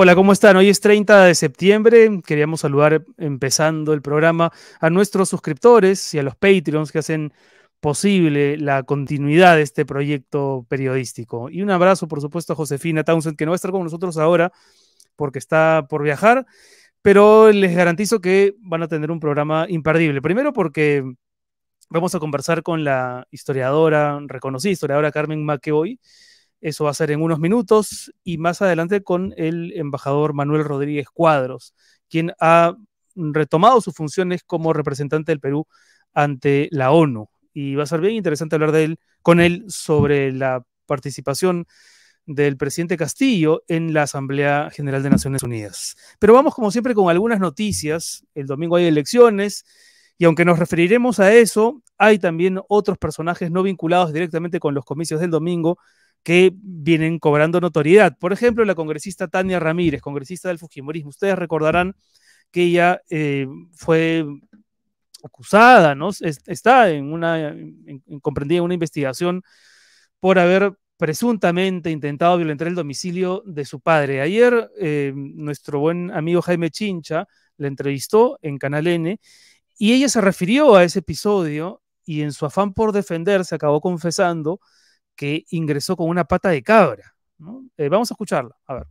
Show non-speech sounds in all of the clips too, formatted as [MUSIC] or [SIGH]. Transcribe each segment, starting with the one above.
Hola, ¿cómo están? Hoy es 30 de septiembre. Queríamos saludar, empezando el programa, a nuestros suscriptores y a los Patreons que hacen posible la continuidad de este proyecto periodístico. Y un abrazo, por supuesto, a Josefina Townsend, que no va a estar con nosotros ahora porque está por viajar, pero les garantizo que van a tener un programa imperdible. Primero porque vamos a conversar con la historiadora, reconocida historiadora Carmen McEvoy, eso va a ser en unos minutos y más adelante con el embajador Manuel Rodríguez Cuadros, quien ha retomado sus funciones como representante del Perú ante la ONU. Y va a ser bien interesante hablar de él, con él sobre la participación del presidente Castillo en la Asamblea General de Naciones Unidas. Pero vamos como siempre con algunas noticias. El domingo hay elecciones y aunque nos referiremos a eso, hay también otros personajes no vinculados directamente con los comicios del domingo que vienen cobrando notoriedad. Por ejemplo, la congresista Tania Ramírez, congresista del Fujimorismo. Ustedes recordarán que ella eh, fue acusada, ¿no? Está en una, comprendida en una investigación por haber presuntamente intentado violentar el domicilio de su padre. Ayer eh, nuestro buen amigo Jaime Chincha la entrevistó en Canal N y ella se refirió a ese episodio y en su afán por defenderse acabó confesando que ingresó con una pata de cabra. Eh, vamos a escucharla, a ver.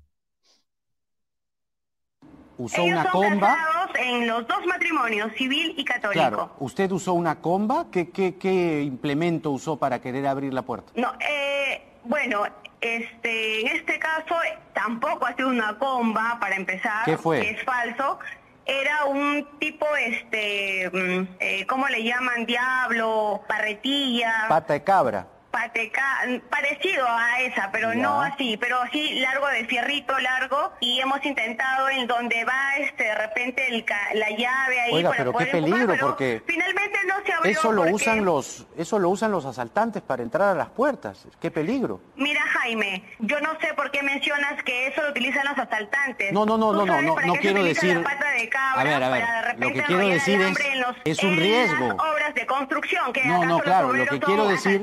Usó una comba. En los dos matrimonios, civil y católico. ¿usted usó una comba? ¿Qué, qué, implemento usó para querer abrir la puerta? No, eh, bueno, este, en este caso tampoco ha sido una comba para empezar. fue? Que es falso era un tipo, este, mm, eh, ¿cómo le llaman? Diablo, parretilla. Pata de cabra pateca, parecido a esa, pero no así, pero sí largo de fierrito, largo, y hemos intentado en donde va este de repente la llave ahí Oiga, pero qué peligro porque finalmente no se eso lo usan los eso lo usan los asaltantes para entrar a las puertas, qué peligro. Mira Jaime, yo no sé por qué mencionas que eso lo utilizan los asaltantes. No, no, no, no, no, no, quiero decir a ver, a ver, lo que quiero decir es es un riesgo. obras de construcción que no, no, claro, lo que quiero decir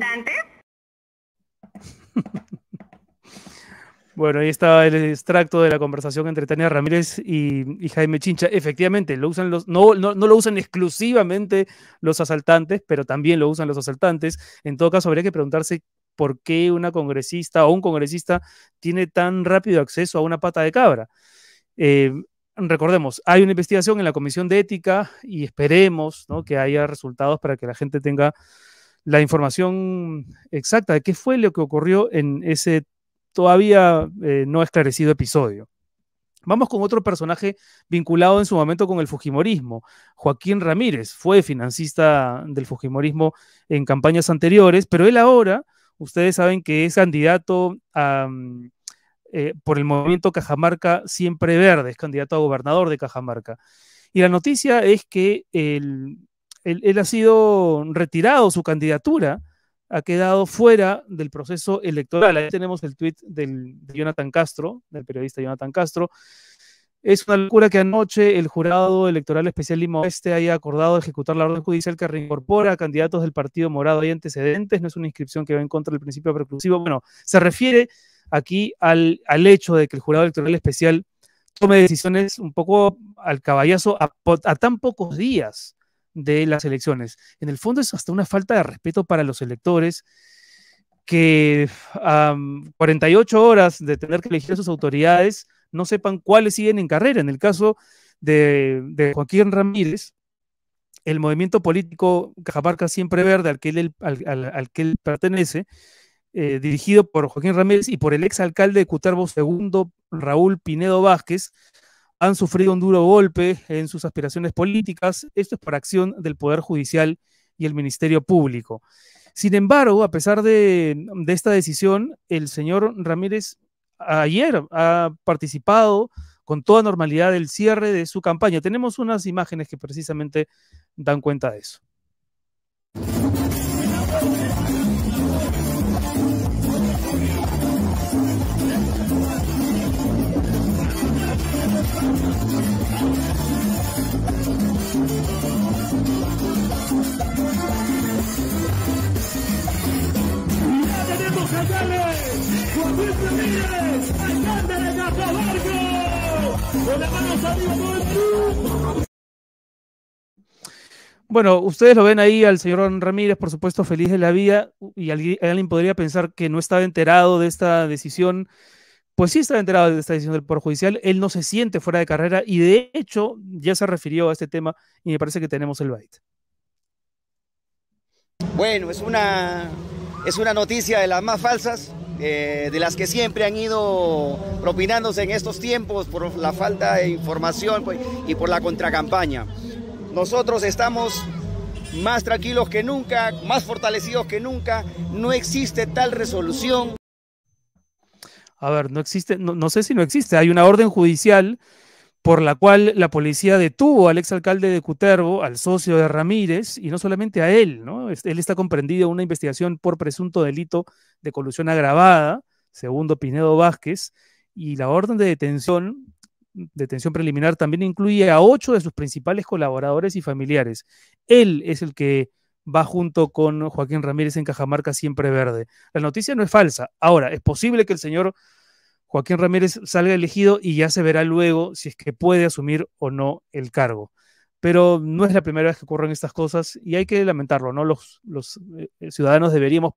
bueno, ahí está el extracto de la conversación entre Tania Ramírez y, Jaime Chincha. Efectivamente, lo usan los, no, lo usan exclusivamente los asaltantes, pero también lo usan los asaltantes. En todo caso, habría que preguntarse por qué una congresista o un congresista tiene tan rápido acceso a una pata de cabra. Eh, recordemos, hay una investigación en la Comisión de Ética y esperemos que haya resultados para que la gente tenga la información exacta de qué fue lo que ocurrió en ese todavía eh, no esclarecido episodio. Vamos con otro personaje vinculado en su momento con el Fujimorismo. Joaquín Ramírez fue financista del Fujimorismo en campañas anteriores, pero él ahora, ustedes saben que es candidato mm, eh, por el movimiento Cajamarca Siempre Verde, es candidato a gobernador de Cajamarca. Y la noticia es que el él, ha sido retirado su candidatura, ha quedado fuera del proceso electoral. Ahí tenemos el tuit del, de Jonathan Castro, del periodista Jonathan Castro. Es una locura que anoche el jurado electoral especial Lima Oeste haya acordado ejecutar la orden judicial que reincorpora a candidatos del Partido Morado y antecedentes. No es una inscripción que va en contra del principio preclusivo. Bueno, se refiere aquí al, hecho de que el jurado electoral especial tome decisiones un poco al caballazo a tan pocos días de las elecciones. En el fondo es hasta una falta de respeto para los electores que a 48 horas de tener que elegir a sus autoridades no sepan cuáles siguen en carrera. En el caso de, Joaquín Ramírez, el movimiento político Cajamarca Siempre Verde al que él, pertenece, eh, dirigido por Joaquín Ramírez y por el exalcalde de Cutervo II, Raúl Pinedo Vázquez, han sufrido un duro golpe en sus aspiraciones políticas, esto es por acción del Poder Judicial y el Ministerio Público. Sin embargo, a pesar de, esta decisión, el señor Ramírez ayer ha participado con toda normalidad del cierre de su campaña. Tenemos unas imágenes que precisamente dan cuenta de eso. bueno, ustedes lo ven ahí al señor Ramírez, por supuesto, feliz de la vida, y alguien podría pensar que no estaba enterado de esta decisión. Pues sí estaba enterado de esta decisión del Poder Judicial, él no se siente fuera de carrera y de hecho ya se refirió a este tema y me parece que tenemos el bait Bueno, es una es una noticia de las más falsas, eh, de las que siempre han ido propinándose en estos tiempos por la falta de información pues, y por la contracampaña. Nosotros estamos más tranquilos que nunca, más fortalecidos que nunca. No existe tal resolución. A ver, no existe, no, sé si no existe. Hay una orden judicial por la cual la policía detuvo al exalcalde de Cuterbo, al socio de Ramírez, y no solamente a él, ¿no? Él está comprendido en una investigación por presunto delito de colusión agravada, segundo Pinedo Vázquez, y la orden de detención, detención preliminar, también incluye a ocho de sus principales colaboradores y familiares. Él es el que va junto con Joaquín Ramírez en Cajamarca Siempre Verde. La noticia no es falsa. Ahora, es posible que el señor Joaquín Ramírez salga elegido y ya se verá luego si es que puede asumir o no el cargo pero no es la primera vez que ocurren estas cosas y hay que lamentarlo, ¿no? Los, los eh, ciudadanos deberíamos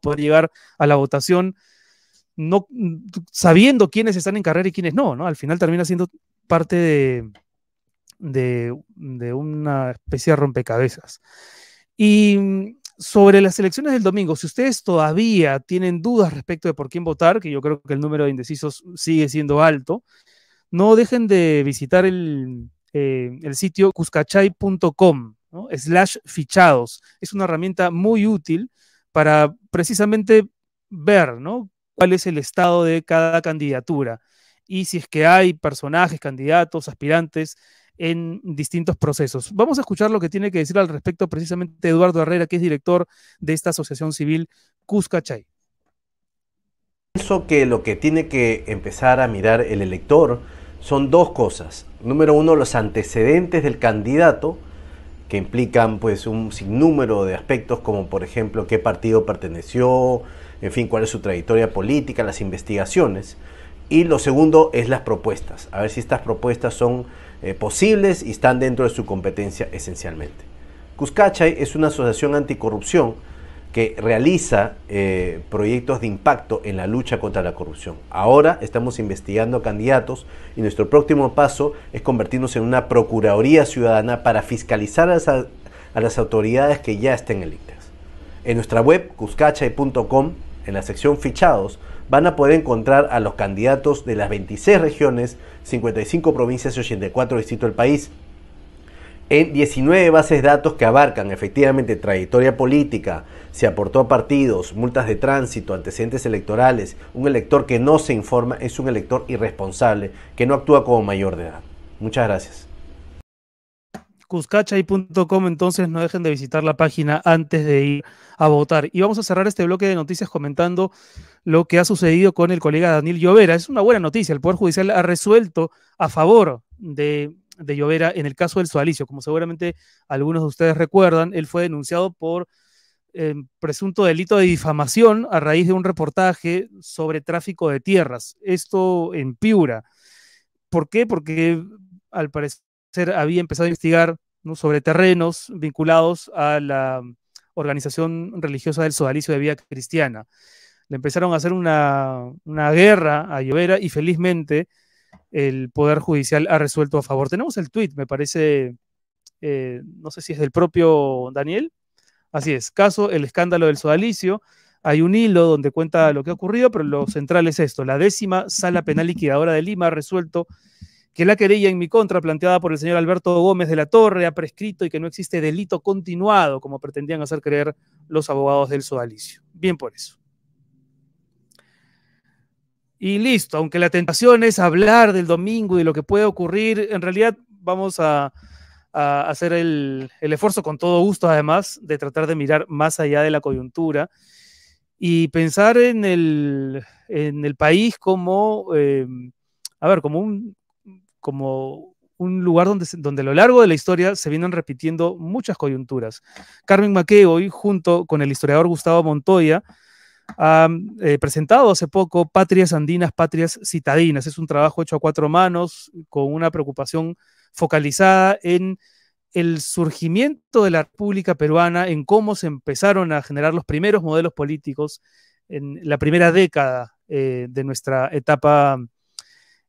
poder llegar a la votación no sabiendo quiénes están en carrera y quiénes no, ¿no? Al final termina siendo parte de, de, de una especie de rompecabezas. Y sobre las elecciones del domingo, si ustedes todavía tienen dudas respecto de por quién votar, que yo creo que el número de indecisos sigue siendo alto, no dejen de visitar el, eh, el sitio cuscachay.com slash fichados. Es una herramienta muy útil para precisamente ver cuál es el estado de cada candidatura y si es que hay personajes, candidatos, aspirantes en distintos procesos. Vamos a escuchar lo que tiene que decir al respecto precisamente Eduardo Herrera, que es director de esta asociación civil Cuscachay. Pienso que lo que tiene que empezar a mirar el elector son dos cosas número uno, los antecedentes del candidato, que implican pues un sinnúmero de aspectos como por ejemplo qué partido perteneció, en fin, cuál es su trayectoria política, las investigaciones. Y lo segundo es las propuestas, a ver si estas propuestas son eh, posibles y están dentro de su competencia esencialmente. Cuscachay es una asociación anticorrupción que realiza eh, proyectos de impacto en la lucha contra la corrupción. Ahora estamos investigando candidatos y nuestro próximo paso es convertirnos en una Procuraduría Ciudadana para fiscalizar a las, autoridades que ya estén electas. En nuestra web, cuscachay.com, en la sección fichados, van a poder encontrar a los candidatos de las 26 regiones, 55 provincias y 84 distritos del país en 19 bases de datos que abarcan efectivamente trayectoria política, se aportó a partidos, multas de tránsito, antecedentes electorales. Un elector que no se informa es un elector irresponsable, que no actúa como mayor de edad. Muchas gracias. Cuscachay.com, entonces no dejen de visitar la página antes de ir a votar. Y vamos a cerrar este bloque de noticias comentando lo que ha sucedido con el colega Daniel Llovera. Es una buena noticia, el Poder Judicial ha resuelto a favor de de Llovera en el caso del Sodalicio. Como seguramente algunos de ustedes recuerdan, él fue denunciado por eh, presunto delito de difamación a raíz de un reportaje sobre tráfico de tierras. Esto en Piura. ¿Por qué? Porque al parecer había empezado a investigar sobre terrenos vinculados a la organización religiosa del Sodalicio de Vía Cristiana. Le empezaron a hacer una, una guerra a Llovera y felizmente el Poder Judicial ha resuelto a favor. Tenemos el tuit, me parece, eh, no sé si es del propio Daniel. Así es, caso el escándalo del sodalicio. Hay un hilo donde cuenta lo que ha ocurrido, pero lo central es esto. La décima sala penal liquidadora de Lima ha resuelto que la querella en mi contra planteada por el señor Alberto Gómez de la Torre ha prescrito y que no existe delito continuado, como pretendían hacer creer los abogados del sodalicio. Bien por eso. Y listo, aunque la tentación es hablar del domingo y de lo que puede ocurrir, en realidad vamos a, hacer el, esfuerzo con todo gusto, además, de tratar de mirar más allá de la coyuntura y pensar en el, país como, em, a ver, como un, como un lugar donde, donde a lo largo de la historia se vienen repitiendo muchas coyunturas. Carmen Mackey hoy, junto con el historiador Gustavo Montoya, ha eh, presentado hace poco Patrias Andinas, Patrias Citadinas. Es un trabajo hecho a cuatro manos con una preocupación focalizada en el surgimiento de la República Peruana, en cómo se empezaron a generar los primeros modelos políticos en la primera década eh, de nuestra etapa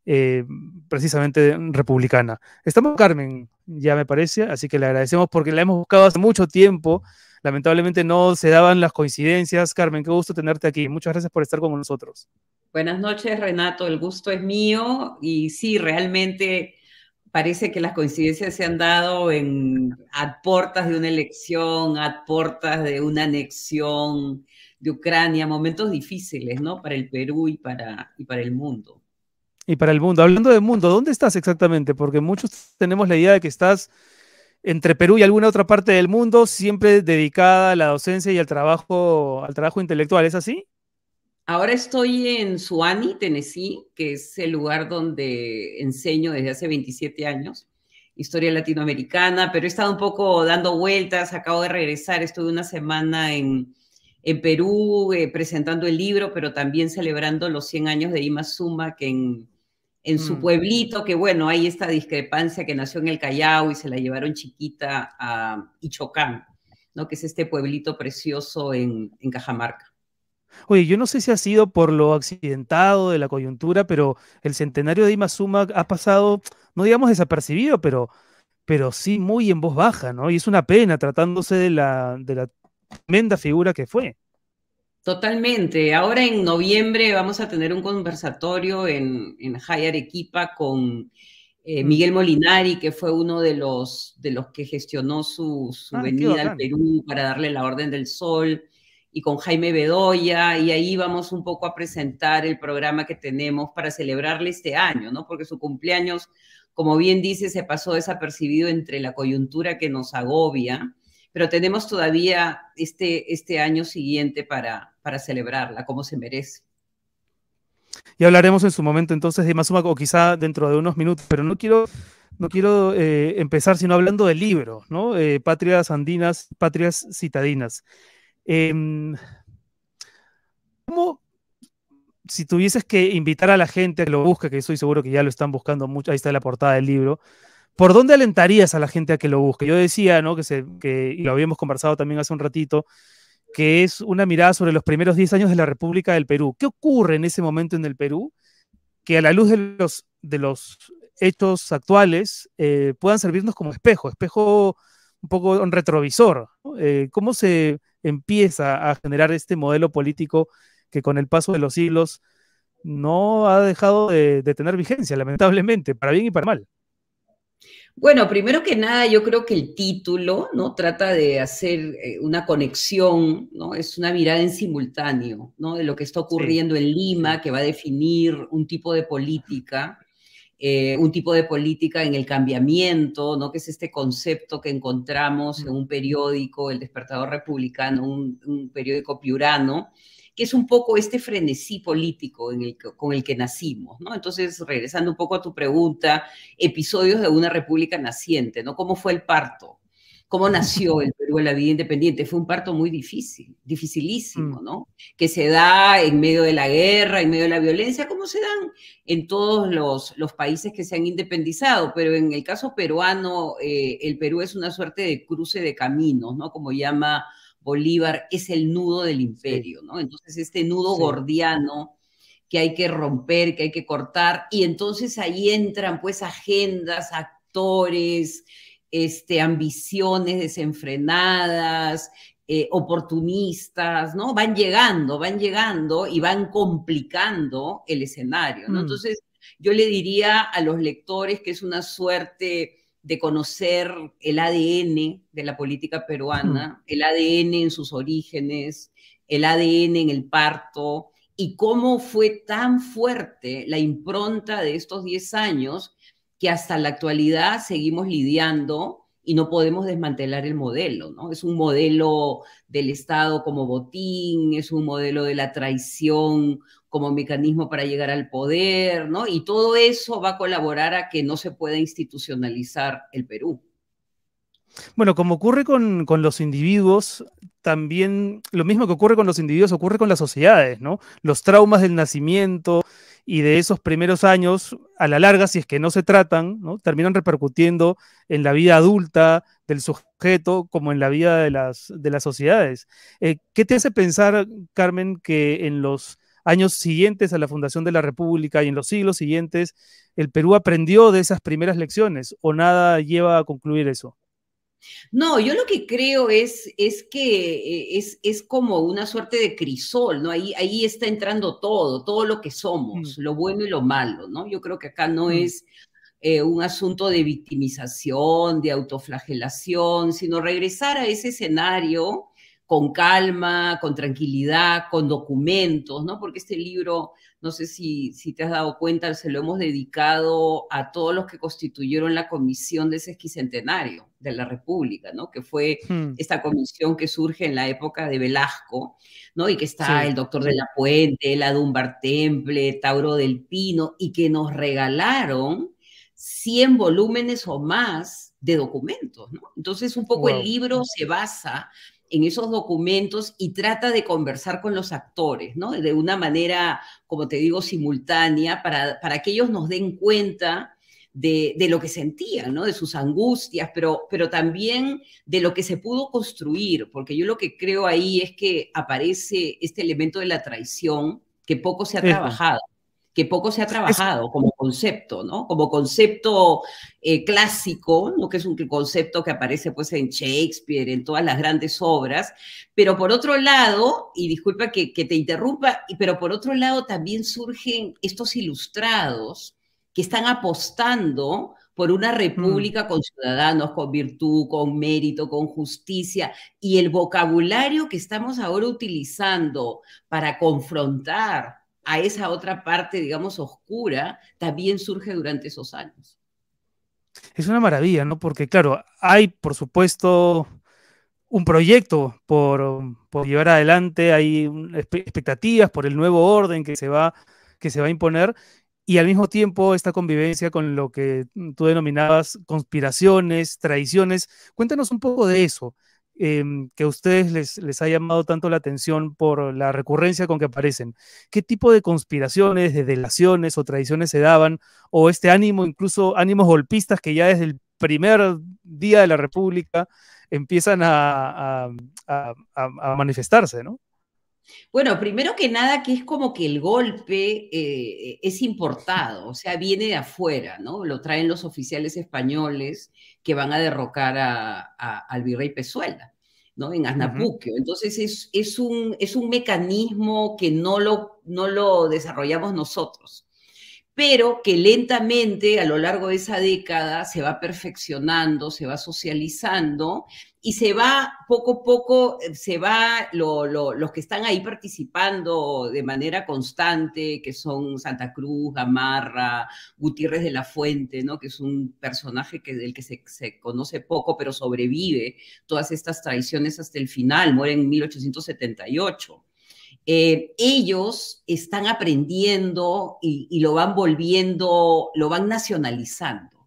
eh, precisamente republicana. Estamos Carmen, ya me parece, así que le agradecemos porque la hemos buscado hace mucho tiempo Lamentablemente no se daban las coincidencias. Carmen, qué gusto tenerte aquí. Muchas gracias por estar con nosotros. Buenas noches, Renato. El gusto es mío y sí, realmente parece que las coincidencias se han dado en a portas de una elección, a portas de una anexión de Ucrania, momentos difíciles, ¿no? Para el Perú y para, y para el mundo. Y para el mundo. Hablando del mundo, ¿dónde estás exactamente? Porque muchos tenemos la idea de que estás entre Perú y alguna otra parte del mundo, siempre dedicada a la docencia y al trabajo, al trabajo intelectual, ¿es así? Ahora estoy en Suani, Tennessee, que es el lugar donde enseño desde hace 27 años historia latinoamericana, pero he estado un poco dando vueltas, acabo de regresar, estuve una semana en, Perú eh, presentando el libro, pero también celebrando los 100 años de Ima Suma, que en en su mm. pueblito, que bueno, hay esta discrepancia que nació en el Callao y se la llevaron chiquita a Ichocán, ¿no? que es este pueblito precioso en, Cajamarca. Oye, yo no sé si ha sido por lo accidentado de la coyuntura, pero el centenario de Imazuma ha pasado, no digamos desapercibido, pero, pero sí muy en voz baja, ¿no? Y es una pena tratándose de la, de la tremenda figura que fue. Totalmente. Ahora en noviembre vamos a tener un conversatorio en, en Arequipa con eh, mm. Miguel Molinari, que fue uno de los, de los que gestionó su, ah, venida al Perú para darle la Orden del Sol, y con Jaime Bedoya, y ahí vamos un poco a presentar el programa que tenemos para celebrarle este año, ¿no? Porque su cumpleaños, como bien dice, se pasó desapercibido entre la coyuntura que nos agobia, pero tenemos todavía este, este año siguiente para, para celebrarla como se merece. Y hablaremos en su momento entonces de más o quizá dentro de unos minutos, pero no quiero, no quiero eh, empezar sino hablando del libro, ¿no? Eh, patrias andinas, patrias citadinas. Em, ¿Cómo, si tuvieses que invitar a la gente a que lo busque, que estoy seguro que ya lo están buscando mucho, ahí está la portada del libro, ¿por dónde alentarías a la gente a que lo busque? Yo decía, ¿no? Que, se, que y lo habíamos conversado también hace un ratito, que es una mirada sobre los primeros 10 años de la República del Perú. ¿Qué ocurre en ese momento en el Perú que a la luz de los, de los hechos actuales eh, puedan servirnos como espejo, espejo un poco un retrovisor? Eh, ¿Cómo se empieza a generar este modelo político que con el paso de los siglos no ha dejado de tener vigencia, lamentablemente, para bien y para mal? Bueno, primero que nada, yo creo que el título, ¿no? Trata de hacer eh, una conexión, ¿no? Es una mirada en simultáneo, ¿no? De lo que está ocurriendo en Lima, que va a definir un tipo de política, eh, un tipo de política en el cambiamiento, ¿no? Que es este concepto que encontramos en un periódico, El Despertador Republicano, un periódico piurano, que es un poco este frenesí político con el que nacimos, Entonces, regresando un poco a tu pregunta, episodios de una república naciente, ¿no? ¿Cómo fue el parto? ¿Cómo nació el Perú en la vida independiente? Fue un parto muy difícil, dificilísimo, mm. ¿no? Que se da en medio de la guerra, en medio de la violencia, como se dan en todos los, países que se han independizado, pero en el caso peruano, eh, el Perú es una suerte de cruce de caminos, ¿no? Como llama Bolívar es el nudo del imperio, ¿no? Entonces este nudo gordiano que hay que romper, que hay que cortar, y entonces ahí entran pues agendas, actores, este, ambiciones desenfrenadas, eh, oportunistas, ¿no? Van llegando, van llegando y van complicando el escenario, ¿no? Mm. Entonces, yo le diría a los lectores que es una suerte de conocer el ADN de la política peruana, el ADN en sus orígenes, el ADN en el parto y cómo fue tan fuerte la impronta de estos 10 años que hasta la actualidad seguimos lidiando y no podemos desmantelar el modelo, ¿no? Es un modelo del Estado como botín, es un modelo de la traición como mecanismo para llegar al poder, ¿no? Y todo eso va a colaborar a que no se pueda institucionalizar el Perú. Bueno, como ocurre con, los individuos, también lo mismo que ocurre con los individuos ocurre con las sociedades, ¿no? Los traumas del nacimiento y de esos primeros años, a la larga, si es que no se tratan, ¿no? terminan repercutiendo en la vida adulta del sujeto como en la vida de las, de las sociedades. Eh, ¿Qué te hace pensar, Carmen, que en los años siguientes a la fundación de la República y en los siglos siguientes, el Perú aprendió de esas primeras lecciones o nada lleva a concluir eso? No, yo lo que creo es, es que eh, es, como una suerte de crisol, ¿no? Ahí, ahí está entrando todo, todo lo que somos, mm. lo bueno y lo malo, ¿no? Yo creo que acá no mm. es eh, un asunto de victimización, de autoflagelación, sino regresar a ese escenario con calma, con tranquilidad, con documentos, ¿no? Porque este libro, no sé si, si te has dado cuenta, se lo hemos dedicado a todos los que constituyeron la comisión de ese esquicentenario de la República, ¿no? Que fue hmm. esta comisión que surge en la época de Velasco, ¿no? Y que está el doctor de la Puente, la Dunbar Temple, Tauro del Pino, y que nos regalaron 100 volúmenes o más de documentos, ¿no? Entonces, un poco el libro se basa en esos documentos y trata de conversar con los actores, ¿no? De una manera, como te digo, simultánea, para, para que ellos nos den cuenta de, lo que sentían, ¿no? De sus angustias, pero, pero también de lo que se pudo construir, porque yo lo que creo ahí es que aparece este elemento de la traición que poco se ha trabajado poco se ha trabajado como concepto, ¿no? Como concepto eh, clásico, que es un concepto que aparece pues en Shakespeare, en todas las grandes obras, pero por otro lado, y disculpa que, te interrumpa, pero por otro lado también surgen estos ilustrados que están apostando por una república mm. con ciudadanos, con virtud, con mérito, con justicia, y el vocabulario que estamos ahora utilizando para confrontar a esa otra parte, digamos, oscura, también surge durante esos años. Es una maravilla, ¿no? Porque claro, hay, por supuesto, un proyecto por, llevar adelante, hay expectativas por el nuevo orden que se va, que se va a imponer, y al mismo tiempo esta convivencia con lo que tú denominabas conspiraciones, traiciones. Cuéntanos un poco de eso. Em, que a ustedes les, ha llamado tanto la atención por la recurrencia con que aparecen. ¿Qué tipo de conspiraciones, de delaciones o tradiciones se daban? O este ánimo, incluso ánimos golpistas que ya desde el primer día de la República empiezan a manifestarse, ¿no? Bueno, primero que nada, que es como que el golpe eh, es importado, o sea, viene de afuera, ¿no? Lo traen los oficiales españoles que van a derrocar a, al virrey Pezuela, ¿no? En Aznapuquio. Entonces, es, es, un, es un mecanismo que no lo, no lo desarrollamos nosotros, pero que lentamente a lo largo de esa década se va perfeccionando, se va socializando y se va poco a poco, eh, se va los que están ahí participando de manera constante, que son Santa Cruz, Gamarra, Gutiérrez de la Fuente, ¿no? que es un personaje que, del que se, conoce poco, pero sobrevive todas estas traiciones hasta el final, muere en 1878. Eh, ellos están aprendiendo y lo van volviendo, lo van nacionalizando.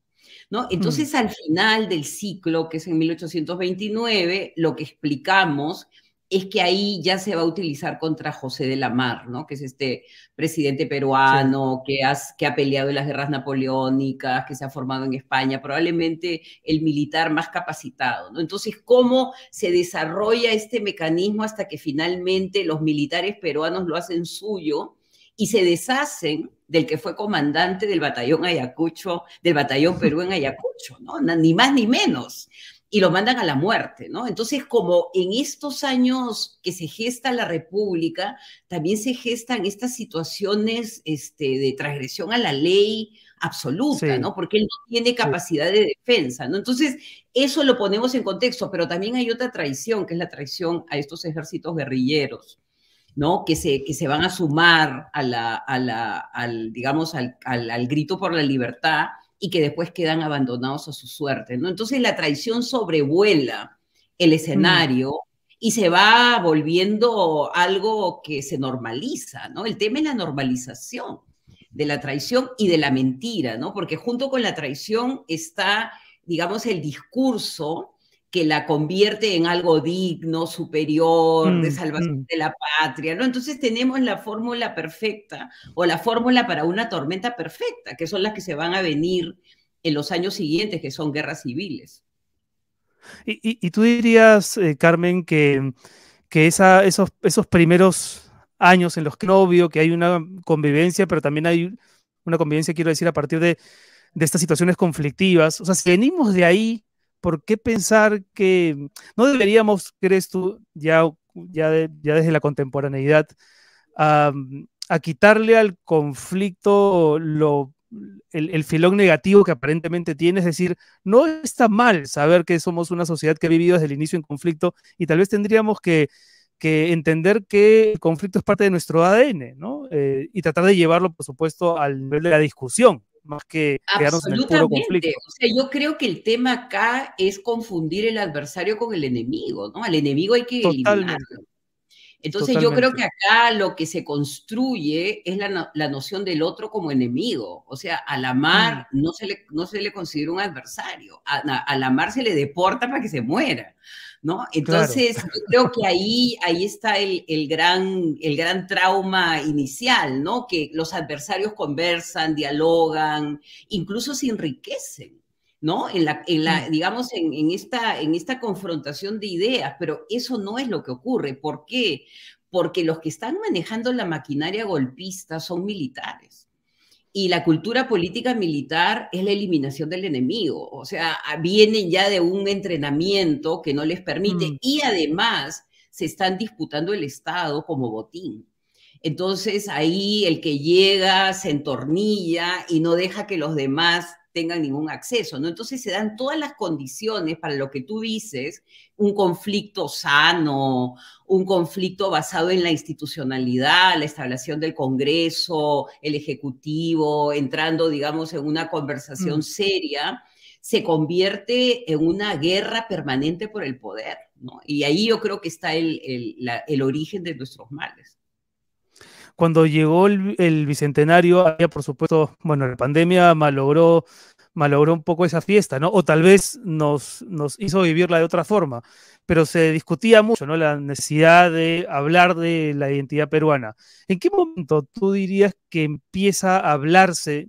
Mm. Entonces, al final del ciclo, que es en 1829, lo que explicamos es que ahí ya se va a utilizar contra José de la Mar, que es este presidente peruano que, ha peleado en las guerras napoleónicas, que se ha formado en España, probablemente el militar más capacitado. Entonces, ¿cómo se desarrolla este mecanismo hasta que finalmente los militares peruanos lo hacen suyo y se deshacen del que fue comandante del batallón Ayacucho, del batallón Perú en Ayacucho, ¿no? Ni más ni menos. Y lo mandan a la muerte, ¿no? Entonces, como en estos años que se gesta la República, también se gestan estas situaciones este, de transgresión a la ley absoluta, ¿no? Porque él no tiene capacidad de defensa, ¿no? Entonces, eso lo ponemos en contexto, pero también hay otra traición, que es la traición a estos ejércitos guerrilleros ¿no? Que se, que se van a sumar a la, al, digamos, al, grito por la libertad y que después quedan abandonados a su suerte, ¿no? Entonces la traición sobrevuela el mm. escenario y se va volviendo algo que se normaliza, ¿no? El tema es la normalización de la traición y de la mentira, ¿no? Porque junto con la traición está, digamos, el discurso que la convierte en algo digno, superior, de mm, salvación mm. de la patria, ¿no? Entonces tenemos la fórmula perfecta o la fórmula para una tormenta perfecta, que son las que se van a venir en los años siguientes, que son guerras civiles. Y, tú dirías, eh, Carmen, que, esos, esos primeros años en los que obvio que hay una convivencia, pero también hay una convivencia, quiero decir, a partir de, de estas situaciones conflictivas, o sea, si venimos de ahí, ¿por qué pensar que no deberíamos, crees tú, ya, desde la contemporaneidad, a, quitarle al conflicto el, filón negativo que aparentemente tiene? Es decir, no está mal saber que somos una sociedad que ha vivido desde el inicio en conflicto y tal vez tendríamos que, entender que el conflicto es parte de nuestro ADN, ¿no? Eh, y tratar de llevarlo, por supuesto, al nivel de la discusión, más que quedarnos en el puro conflicto. O sea, yo creo que el tema acá es confundir el adversario con el enemigo, ¿no? Al enemigo hay que eliminarlo. Entonces yo creo que acá lo que se construye es la, la noción del otro como enemigo. O sea, a la mar mm. no, se le, no se le considera un adversario. A, a, a la mar se le deporta para que se muera. ¿no? Entonces, yo creo que ahí, ahí está el, gran, el gran trauma inicial, ¿no? Que los adversarios conversan, dialogan, incluso se enriquecen. ¿no? En la, digamos, en, en, esta, en esta confrontación de ideas, pero eso no es lo que ocurre. ¿Por qué? Porque los que están manejando la maquinaria golpista son militares y la cultura política militar es la eliminación del enemigo, o sea, ah, vienen ya de un entrenamiento que no les permite mm. y además se están disputando el Estado como botín. Entonces ahí el que llega se entornilla y no deja que los demás tengan ningún acceso, ¿no? Entonces se dan todas las condiciones para lo que tú dices, un conflicto sano, un conflicto basado en la institucionalidad, la establección del Congreso, el Ejecutivo, entrando, digamos, en una conversación mm. seria, se convierte en una guerra permanente por el poder, ¿no? Y ahí yo creo que está el, el origen de nuestros males. Cuando llegó el, bicentenario, había, por supuesto, bueno, la pandemia malogró, malogró un poco esa fiesta, ¿no? O tal vez nos, nos hizo vivirla de otra forma, pero se discutía mucho, ¿no? La necesidad de hablar de la identidad peruana. ¿En qué momento tú dirías que empieza a hablarse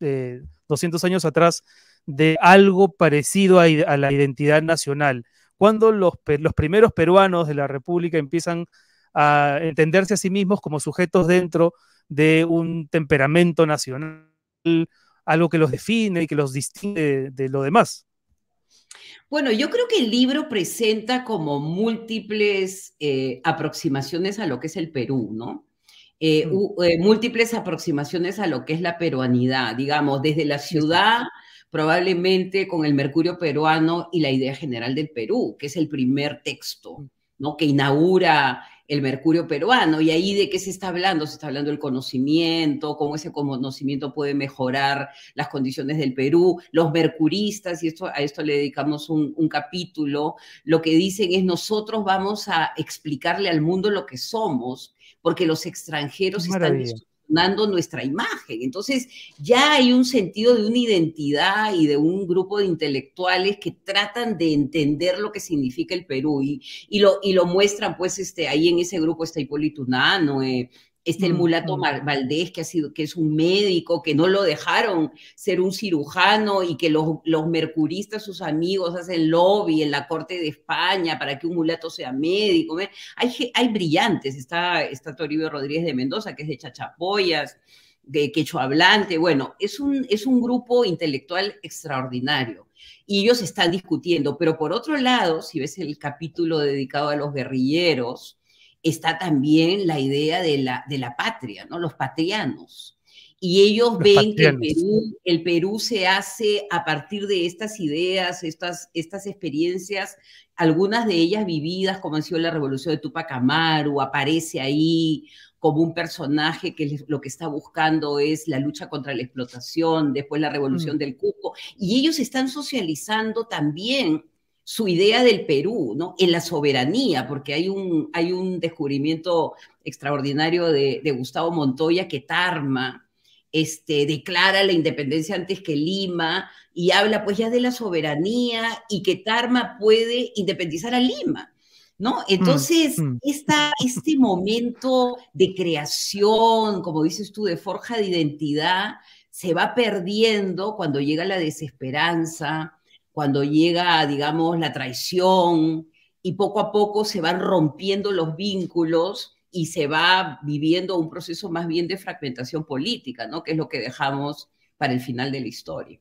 200 eh, años atrás de algo parecido a, la identidad nacional? ¿Cuándo los, los primeros peruanos de la República empiezan a entenderse a sí mismos como sujetos dentro de un temperamento nacional, algo que los define y que los distingue de, lo demás. Bueno, yo creo que el libro presenta como múltiples eh, aproximaciones a lo que es el Perú, ¿no? Eh, mm. eh, múltiples aproximaciones a lo que es la peruanidad, digamos, desde la ciudad, probablemente con el Mercurio peruano y la idea general del Perú, que es el primer texto, mm. ¿no? Que inaugura el mercurio peruano. Y ahí de qué se está hablando, se está hablando del conocimiento, cómo ese conocimiento puede mejorar las condiciones del Perú, los mercuristas, y esto, a esto le dedicamos un, capítulo, lo que dicen es nosotros vamos a explicarle al mundo lo que somos, porque los extranjeros están nuestra imagen. Entonces ya hay un sentido de una identidad y de un grupo de intelectuales que tratan de entender lo que significa el Perú y, y, lo, y lo muestran, pues este, ahí en ese grupo está Hipólito Unano, este el mulato Valdés, que, ha sido, que es un médico, que no lo dejaron ser un cirujano y que los, mercuristas, sus amigos, hacen lobby en la Corte de España para que un mulato sea médico. Hay, hay brillantes, está, está Toribio Rodríguez de Mendoza, que es de Chachapoyas, de Quechua Hablante. Bueno, es un, es un grupo intelectual extraordinario y ellos están discutiendo, pero por otro lado, si ves el capítulo dedicado a los guerrilleros, está también la idea de la, de la patria, ¿no? Los patrianos. Y ellos ven que el Perú, se hace a partir de estas ideas, estas, estas experiencias, algunas de ellas vividas, como ha sido la revolución de Tupac Amaru, aparece ahí como un personaje que lo que está buscando es la lucha contra la explotación, después la revolución mm. del cuco, y ellos están socializando también su idea del Perú, ¿no? En la soberanía, porque hay un, hay un descubrimiento extraordinario de, Gustavo Montoya que Tarma este, declara la independencia antes que Lima y habla pues ya de la soberanía y que Tarma puede independizar a Lima. ¿No? Mm, Entonces, mm. este momento de creación, como dices tú, de forja de identidad, se va perdiendo cuando llega la desesperanza, cuando llega, digamos, la traición y poco a poco se van rompiendo los vínculos y se va viviendo un proceso más bien de fragmentación política, ¿no? Que es lo que dejamos para el final de la historia.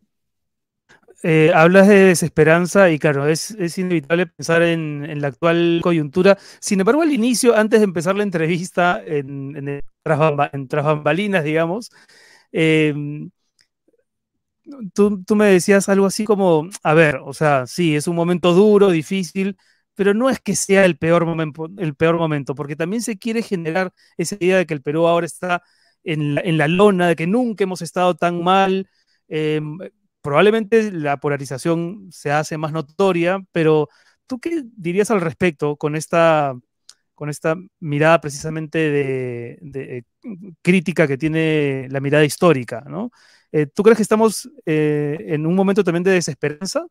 Eh, hablas de desesperanza y claro, es, inevitable pensar en, la actual coyuntura. Sin embargo, al inicio, antes de empezar la entrevista, en, en, digamos, eh, tú, me decías algo así como, a ver, o sea, sí, es un momento duro, difícil, pero no es que sea el peor, momento, el peor momento, porque también se quiere generar esa idea de que el Perú ahora está en la, lona, de que nunca hemos estado tan mal. Em, probablemente la polarización se hace más notoria, pero ¿tú qué dirías al respecto con esta, con esta mirada precisamente de eh, crítica que tiene la mirada histórica? ¿no? Eh, ¿Tú crees que estamos eh, en un momento también de desesperanza?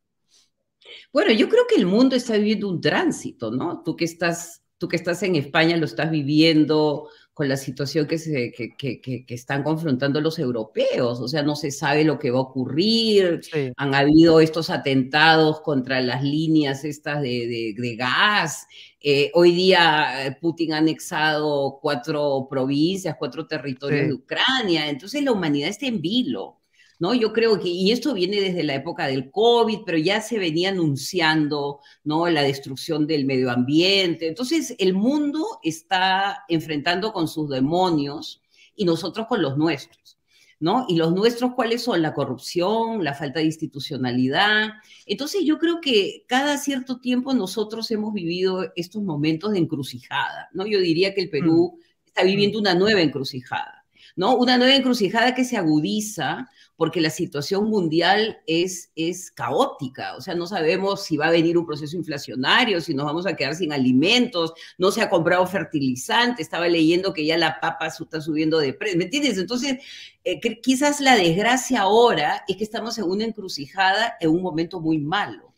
Bueno, yo creo que el mundo está viviendo un tránsito, ¿no? Tú que estás, tú que estás en España lo estás viviendo con la situación que, se, que, que, que, están confrontando los europeos, o sea, no se sabe lo que va a ocurrir, han habido estos atentados contra las líneas estas de, de, de gas, eh, hoy día eh, Putin ha anexado cuatro provincias, cuatro territorios de Ucrania, entonces la humanidad está en vilo. ¿No? Yo creo que, y esto viene desde la época del COVID, pero ya se venía anunciando, ¿no? La destrucción del medio ambiente. Entonces, el mundo está enfrentando con sus demonios y nosotros con los nuestros. ¿no? Y los nuestros, ¿cuáles son? La corrupción, la falta de institucionalidad. Entonces yo creo que cada cierto tiempo nosotros hemos vivido estos momentos de encrucijada, ¿no? Yo diría que el Perú mm. está viviendo mm. una nueva encrucijada. ¿No? Una nueva encrucijada que se agudiza porque la situación mundial es, es caótica, o sea, no sabemos si va a venir un proceso inflacionario, si nos vamos a quedar sin alimentos, no se ha comprado fertilizante, estaba leyendo que ya la papa está subiendo de precio, ¿me entiendes? Entonces, eh, quizás la desgracia ahora es que estamos en una encrucijada en un momento muy malo.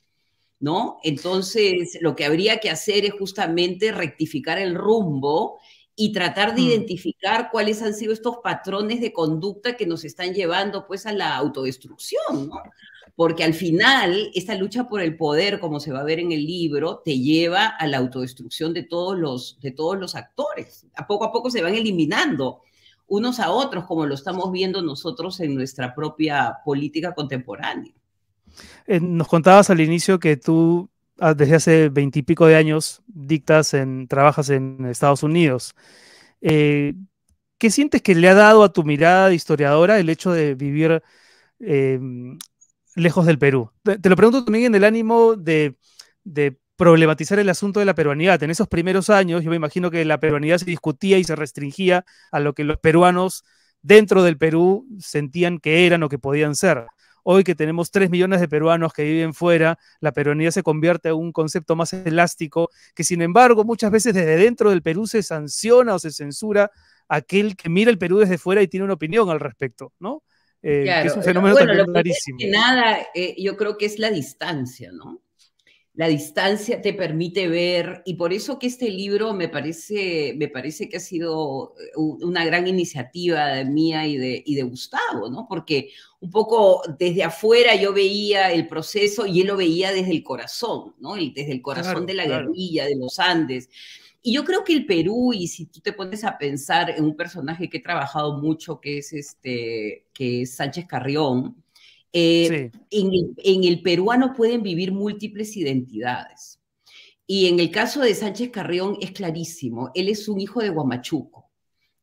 ¿No? Entonces, lo que habría que hacer es justamente rectificar el rumbo y tratar de mm. identificar cuáles han sido estos patrones de conducta que nos están llevando pues a la autodestrucción, ¿no? Porque al final esta lucha por el poder, como se va a ver en el libro, te lleva a la autodestrucción de todos los, de todos los actores. A poco a poco se van eliminando unos a otros, como lo estamos viendo nosotros en nuestra propia política contemporánea. Eh, nos contabas al inicio que tú Ah, desde hace veintipico de años dictas en, trabajas en Estados Unidos. Eh, ¿Qué sientes que le ha dado a tu mirada de historiadora el hecho de vivir em, lejos del Perú? Te, lo pregunto también en el ánimo de, de problematizar el asunto de la peruanidad. En esos primeros años, yo me imagino que la peruanidad se discutía y se restringía a lo que los peruanos dentro del Perú sentían que eran o que podían ser. Hoy que tenemos 3 millones de peruanos que viven fuera, la peruanía se convierte en un concepto más elástico, que sin embargo muchas veces desde dentro del Perú se sanciona o se censura aquel que mira el Perú desde fuera y tiene una opinión al respecto, ¿no? Eh, claro, es un fenómeno nada, eh, yo creo que es la distancia, ¿no? la distancia te permite ver, y por eso que este libro me parece, me parece que ha sido eh, una gran iniciativa de mía y de, Gustavo, ¿no? Porque un poco desde afuera yo veía el proceso y él lo veía desde el corazón, ¿no? Desde el corazón de la guerrilla, de los Andes. Y yo creo que el Perú, y si tú te pones a pensar en un personaje que he trabajado mucho, que es, este, que es Sánchez Carrión, eh, en, el, peruano pueden vivir múltiples identidades. Y en el caso de Sánchez Carrión es clarísimo, él es un hijo de Guamachuco,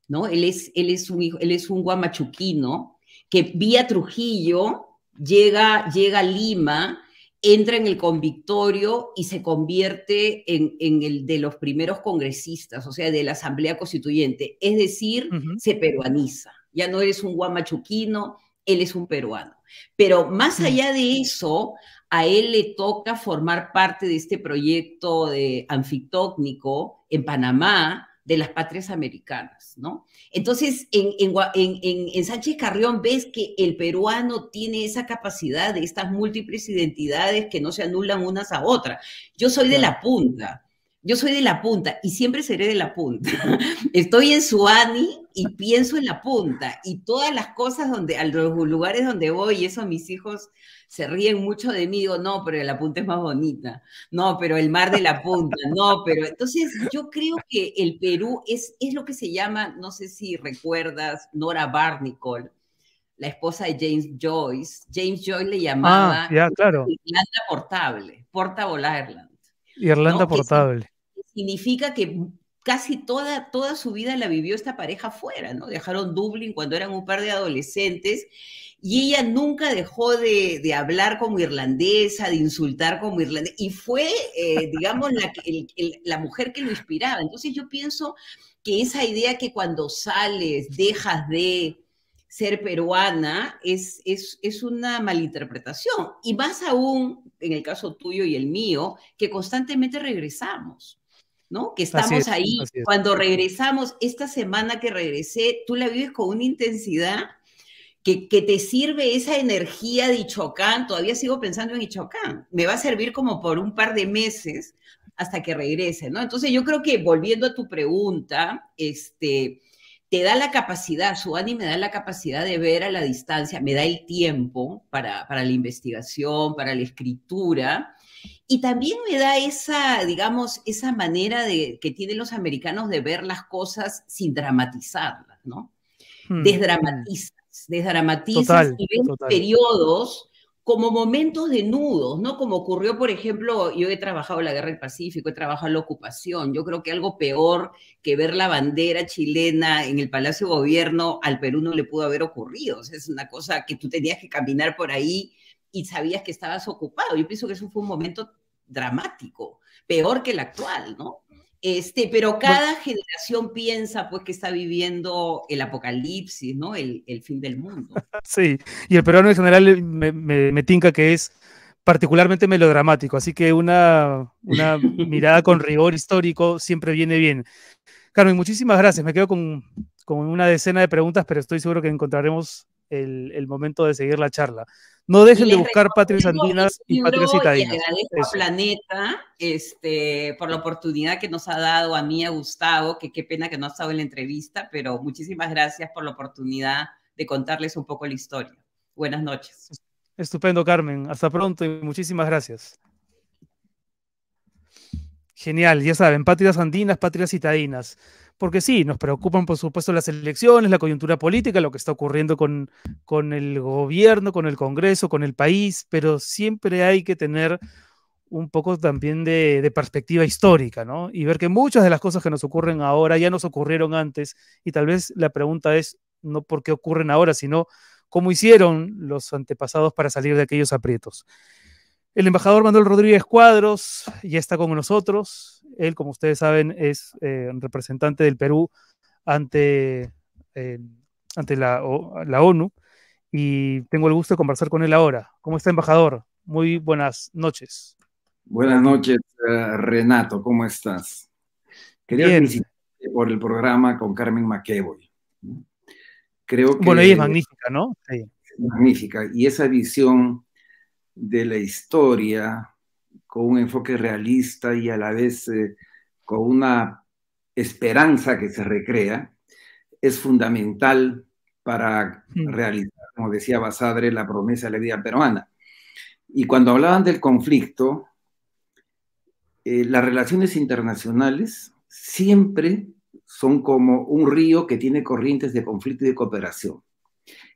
¿no? Él es, él es, un, hijo, él es un guamachuquino que vía Trujillo llega, llega a Lima, entra en el convictorio y se convierte en, el de los primeros congresistas, o sea, de la Asamblea Constituyente. Es decir, se peruaniza. Ya no eres un guamachuquino, él es un peruano. Pero más mm. allá de eso, a él le toca formar parte de este proyecto de anfitócnico en Panamá de las patrias americanas, ¿no? Entonces, en, en, en, Sánchez Carrión ves que el peruano tiene esa capacidad de estas múltiples identidades que no se anulan unas a otras. Yo soy de la punta, yo soy de la punta y siempre seré de la punta. [LAUGHS] Estoy en Suani y pienso en la punta y todas las cosas donde, a los lugares donde voy, y eso mis hijos se ríen mucho de mí, digo, no, pero la punta es más bonita, no, pero el mar de la punta, no, pero entonces yo creo que el Perú es, es lo que se llama, no sé si recuerdas, Nora Barnicol, la esposa de James Joyce, James Joyce le llamaba ah, claro. Irlanda portable, porta volarla Irlanda portable. significa que casi toda, toda su vida la vivió esta pareja fuera, ¿no? Dejaron Dublín cuando eran un par de adolescentes y ella nunca dejó de, hablar como irlandesa, de insultar como irlandesa, y fue, eh, [LAUGHS] digamos, la, la mujer que lo inspiraba. Entonces yo pienso que esa idea que cuando sales, dejas de ser peruana es, es, es, una malinterpretación. Y más aún, en el caso tuyo y el mío, que constantemente regresamos, ¿no? Que estamos ahí. Cuando regresamos, esta semana que regresé, tú la vives con una intensidad que, que, te sirve esa energía de Ichocán. Todavía sigo pensando en Ichocán. Me va a servir como por un par de meses hasta que regrese, ¿no? Entonces yo creo que volviendo a tu pregunta, este te da la capacidad, su me da la capacidad de ver a la distancia, me da el tiempo para, la investigación, para la escritura, y también me da esa, digamos, esa manera de, que tienen los americanos de ver las cosas sin dramatizarlas, ¿no? Hmm. Desdramatizas, desdramatizas y ves periodos como momentos de nudos, ¿no? Como ocurrió, por ejemplo, yo he trabajado la guerra del Pacífico, he trabajado la ocupación. Yo creo que algo peor que ver la bandera chilena en el Palacio de Gobierno al Perú no le pudo haber ocurrido. O sea, es una cosa que tú tenías que caminar por ahí y sabías que estabas ocupado. Yo pienso que eso fue un momento dramático, peor que el actual, ¿no? Este, pero cada generación piensa pues que está viviendo el apocalipsis, ¿no? El, fin del mundo. [LAUGHS] Sí, y el peruano en general eh, me, me, tinca que es particularmente melodramático, así que una, una [LAUGHS] mirada con rigor histórico siempre viene bien. Carmen, muchísimas gracias. Me quedo con, con una decena de preguntas, pero estoy seguro que encontraremos el, momento de seguir la charla. No dejen de buscar Patrias Andinas y Patrias Citadinas. Planeta este, por la oportunidad que nos ha dado a mí, a Gustavo, que qué pena que no ha estado en la entrevista, pero muchísimas gracias por la oportunidad de contarles un poco la historia. Buenas noches. Estupendo, Carmen. Hasta pronto y muchísimas gracias. Genial, ya saben, Patrias Andinas, Patrias Citadinas porque sí, nos preocupan por supuesto las elecciones, la coyuntura política, lo que está ocurriendo con, con el gobierno, con el Congreso, con el país, pero siempre hay que tener un poco también de, perspectiva histórica, ¿no? Y ver que muchas de las cosas que nos ocurren ahora ya nos ocurrieron antes y tal vez la pregunta es no por qué ocurren ahora, sino cómo hicieron los antepasados para salir de aquellos aprietos. El embajador Manuel Rodríguez Cuadros ya está con nosotros. Él, como ustedes saben, es eh, representante del Perú ante, ante la, ONU y tengo el gusto de conversar con él ahora. ¿Cómo está, embajador? Muy buenas noches. Buenas noches, eh, Renato. ¿Cómo estás? Quería felicitarte por el programa con Carmen McEvoy. Creo que, bueno, ella es magnífica, ¿no? magnífica. Y esa visión de la historia con un enfoque realista y a la vez eh, con una esperanza que se recrea, es fundamental para mm. realizar, como decía Basadre, la promesa de la vida peruana. Y cuando hablaban del conflicto, eh, las relaciones internacionales siempre son como un río que tiene corrientes de conflicto y de cooperación.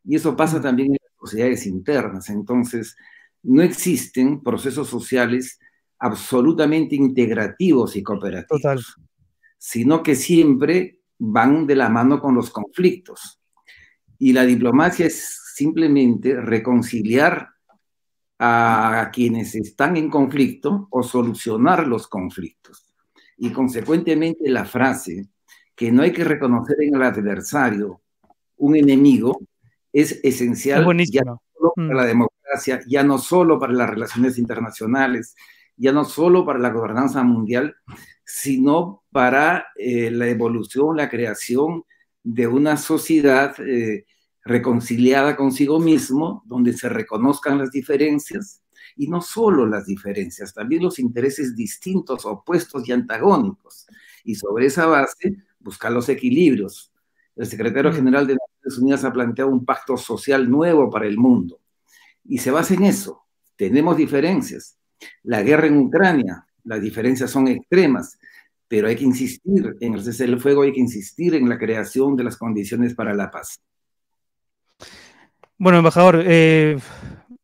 Y eso pasa mm. también en las sociedades internas. Entonces, no existen procesos sociales absolutamente integrativos y cooperativos, sino que siempre van de la mano con los conflictos. Y la diplomacia es simplemente reconciliar a quienes están en conflicto o solucionar los conflictos. Y consecuentemente la frase que no hay que reconocer en el adversario un enemigo es esencial para la democracia mm ya no solo para las relaciones internacionales, ya no solo para la gobernanza mundial, sino para eh, la evolución, la creación de una sociedad eh, reconciliada consigo mismo, donde se reconozcan las diferencias, y no solo las diferencias, también los intereses distintos, opuestos y antagónicos. Y sobre esa base, buscar los equilibrios. El secretario mm. general de Naciones Unidas ha planteado un pacto social nuevo para el mundo y se basa en eso. Tenemos diferencias. La guerra en Ucrania, las diferencias son extremas, pero hay que insistir en el cese del fuego, hay que insistir en la creación de las condiciones para la paz. Bueno, embajador, eh,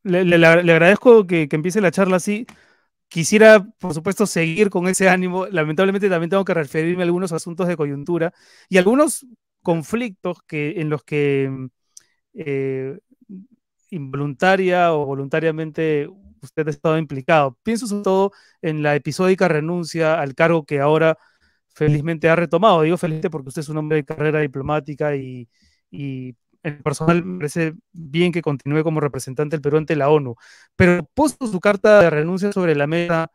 le, agradezco que, empiece la charla así. Quisiera, por supuesto, seguir con ese ánimo. Lamentablemente también tengo que referirme a algunos asuntos de coyuntura y algunos conflictos que, en los que eh, involuntaria o voluntariamente usted ha estado implicado. Pienso sobre todo en la episódica renuncia al cargo que ahora felizmente ha retomado. Digo felizmente porque usted es un hombre de carrera diplomática y, y en personal me parece bien que continúe como representante del Perú ante la ONU. Pero puso su carta de renuncia sobre la mesa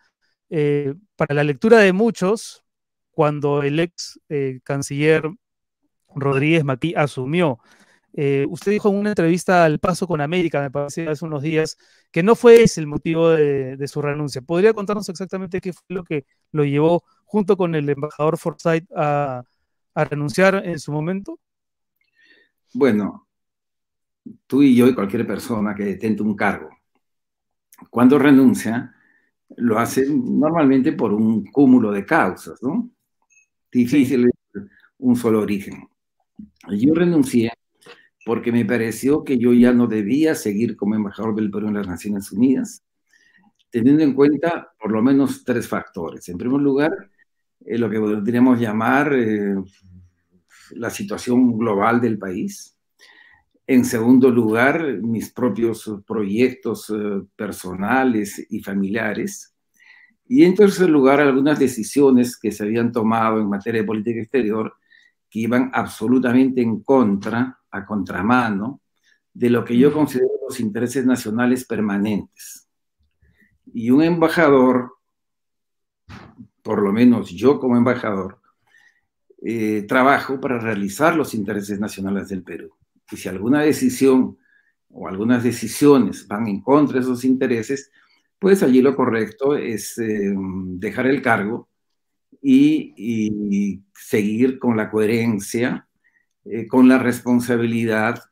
eh, para la lectura de muchos cuando el ex eh, canciller Rodríguez Matí asumió. Eh, usted dijo en una entrevista al Paso con América, me parece, hace unos días, que no fue ese el motivo de, su renuncia. ¿Podría contarnos exactamente qué fue lo que lo llevó junto con el embajador Forsyth a, renunciar en su momento? Bueno, tú y yo y cualquier persona que detente un cargo, cuando renuncia, lo hace normalmente por un cúmulo de causas, ¿no? Difícil es un solo origen. Yo renuncié porque me pareció que yo ya no debía seguir como embajador del Perú en las Naciones Unidas, teniendo en cuenta por lo menos tres factores. En primer lugar, eh, lo que podríamos llamar eh, la situación global del país. En segundo lugar, mis propios proyectos eh, personales y familiares. Y en tercer lugar, algunas decisiones que se habían tomado en materia de política exterior que iban absolutamente en contra a contramano de lo que yo considero los intereses nacionales permanentes. Y un embajador, por lo menos yo como embajador, eh, trabajo para realizar los intereses nacionales del Perú. Y si alguna decisión o algunas decisiones van en contra de esos intereses, pues allí lo correcto es eh, dejar el cargo y, y seguir con la coherencia eh, con la responsabilidad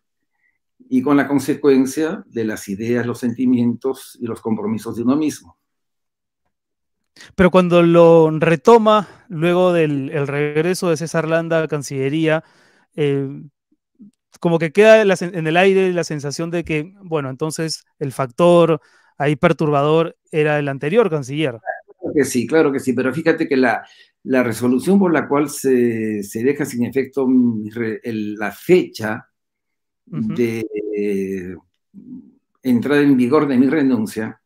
y con la consecuencia de las ideas, los sentimientos y los compromisos de uno mismo. Pero cuando lo retoma luego del regreso de César Landa a la Cancillería, eh, como que queda en el aire la sensación de que, bueno, entonces el factor ahí perturbador era el anterior canciller que sí, claro que sí, pero fíjate que la, resolución por la cual se, deja sin efecto la fecha de eh, entrada en vigor de mi renuncia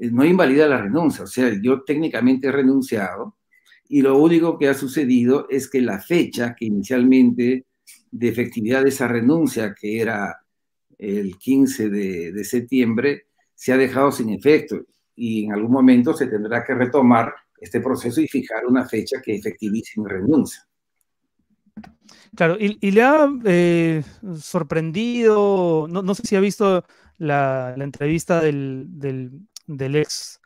eh, no invalida la renuncia. O sea, yo técnicamente he renunciado y lo único que ha sucedido es que la fecha que inicialmente de efectividad de esa renuncia, que era el 15 de, de septiembre, se ha dejado sin efecto y en algún momento se tendrá que retomar este proceso y fijar una fecha que efectivice mi renuncia. Claro, y, y le ha eh, sorprendido, no, sé si ha visto la, entrevista del, ex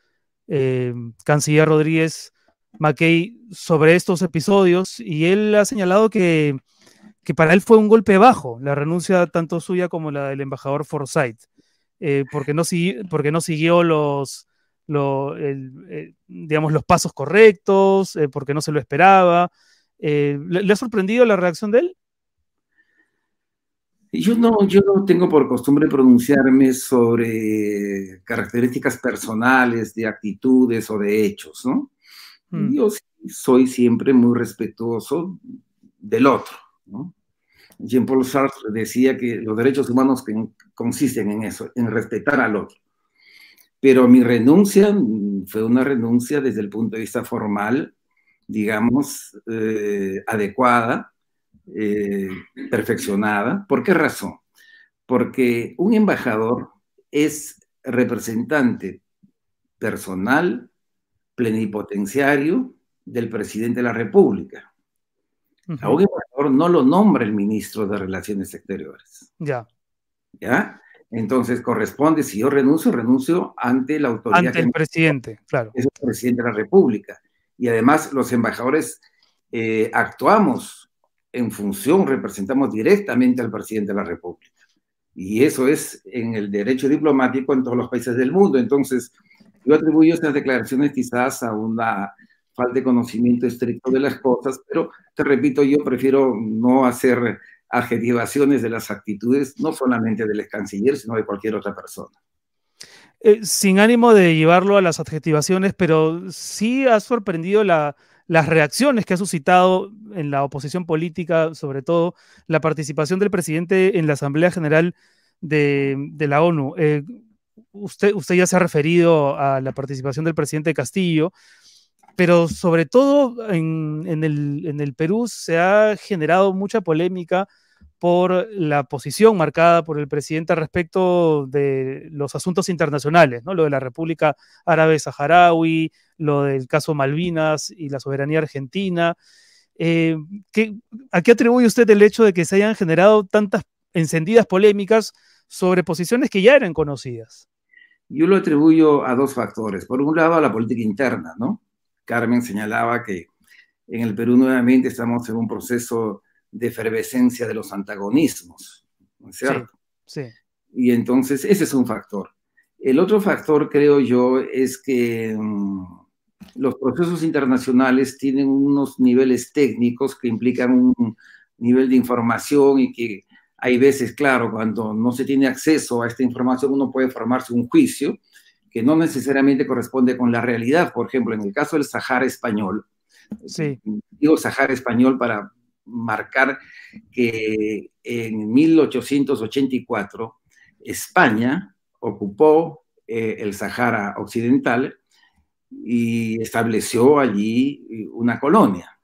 eh, canciller Rodríguez MacKay sobre estos episodios y él ha señalado que, para él fue un golpe bajo la renuncia tanto suya como la del embajador Forsyth, eh, porque, no, porque no siguió los, eh, digamos, los pasos correctos, eh, porque no se lo esperaba. Eh, ¿le, ha sorprendido la reacción de él? Yo no, yo tengo por costumbre pronunciarme sobre características personales, de actitudes o de hechos, ¿no? Mm. Yo soy siempre muy respetuoso del otro, ¿no? Jean-Paul Sartre decía que los derechos humanos consisten en eso, en respetar al otro. Pero mi renuncia mm, fue una renuncia desde el punto de vista formal, digamos, eh, adecuada, eh, perfeccionada. ¿Por qué razón? Porque un embajador es representante personal, plenipotenciario del presidente de la República. A un embajador no lo nombra el ministro de Relaciones Exteriores. Ya. ¿Ya? Entonces corresponde, si yo renuncio, renuncio ante la autoridad. Ante el presidente, claro. Es el presidente de la República. Y además los embajadores eh, actuamos en función, representamos directamente al presidente de la República. Y eso es en el derecho diplomático en todos los países del mundo. Entonces, yo atribuyo estas declaraciones quizás a una falta de conocimiento estricto de las cosas, pero te repito, yo prefiero no hacer adjetivaciones de las actitudes, no solamente del ex canciller, sino de cualquier otra persona. Eh, sin ánimo de llevarlo a las adjetivaciones, pero sí ha sorprendido las reacciones que ha suscitado en la oposición política, sobre todo la participación del presidente en la Asamblea General de, la ONU. Eh, usted, ya se ha referido a la participación del presidente Castillo, pero sobre todo en el Perú se ha generado mucha polémica por la posición marcada por el presidente respecto de los asuntos internacionales, ¿no? lo de la República Árabe Saharaui, lo del caso Malvinas y la soberanía argentina. Eh, ¿A qué atribuye usted el hecho de que se hayan generado tantas encendidas polémicas sobre posiciones que ya eran conocidas? Yo lo atribuyo a dos factores. Por un lado, a la política interna. ¿no? Carmen señalaba que en el Perú nuevamente estamos en un proceso de efervescencia de los antagonismos, ¿no es cierto? Sí, Y entonces ese es un factor. El otro factor, creo yo, es que mm, los procesos internacionales tienen unos niveles técnicos que implican un nivel de información y que hay veces, claro, cuando no se tiene acceso a esta información, uno puede formarse un juicio que no necesariamente corresponde con la realidad. Por ejemplo, en el caso del Sahara español, sí. digo Sahara español para marcar que en 1884 España ocupó eh, el Sahara Occidental y estableció allí eh, una colonia.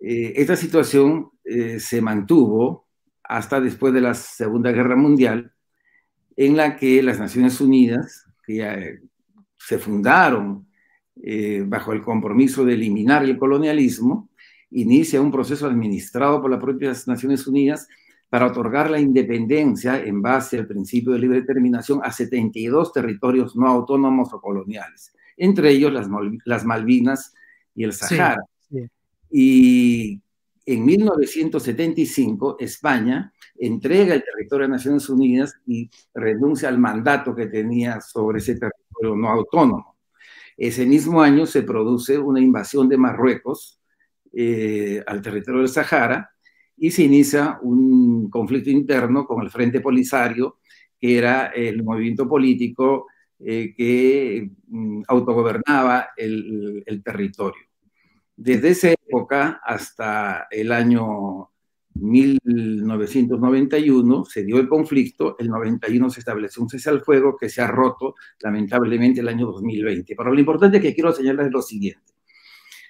Eh, esta situación se mantuvo hasta después de la Segunda Guerra Mundial, en la que las Naciones Unidas, que ya, se fundaron bajo el compromiso de eliminar el colonialismo, inicia un proceso administrado por las propias Naciones Unidas para otorgar la independencia en base al principio de libre determinación a 72 territorios no autónomos o coloniales, entre ellos las, Malvinas y el Sahara. Y en 1975 España entrega el territorio a Naciones Unidas y renuncia al mandato que tenía sobre ese territorio no autónomo. Ese mismo año se produce una invasión de Marruecos eh, al territorio del Sahara y se inicia un conflicto interno con el Frente Polisario, que era el movimiento político eh, que mm, autogobernaba el, territorio. Desde esa época hasta el año 1991 se dio el conflicto, el 91 se estableció un cese al fuego que se ha roto lamentablemente el año 2020. Pero lo importante que quiero señalar es lo siguiente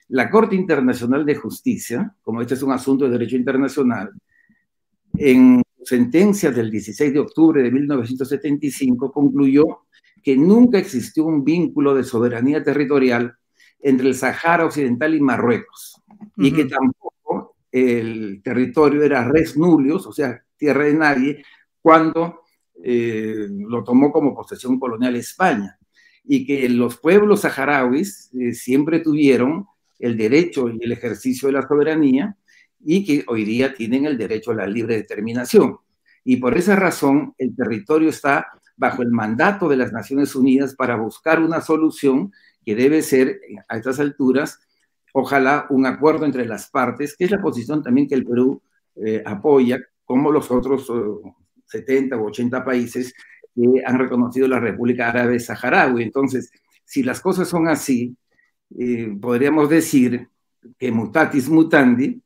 la Corte Internacional de Justicia, como este es un asunto de derecho internacional, en sentencia del 16 de octubre de 1975 concluyó que nunca existió un vínculo de soberanía territorial entre el Sahara Occidental y Marruecos, y que tampoco el territorio era res nullius, o sea, tierra de nadie, cuando eh, lo tomó como posesión colonial España, y que los pueblos saharauis eh, siempre tuvieron el derecho y el ejercicio de la soberanía y que hoy día tienen el derecho a la libre determinación. Y por esa razón el territorio está bajo el mandato de las Naciones Unidas para buscar una solución que debe ser a estas alturas, ojalá, un acuerdo entre las partes, que es la posición también que el Perú eh, apoya, como los otros 70 o 80 países que han reconocido la República Árabe Saharaui. Entonces, si las cosas son así, podríamos decir que mutatis mutandi,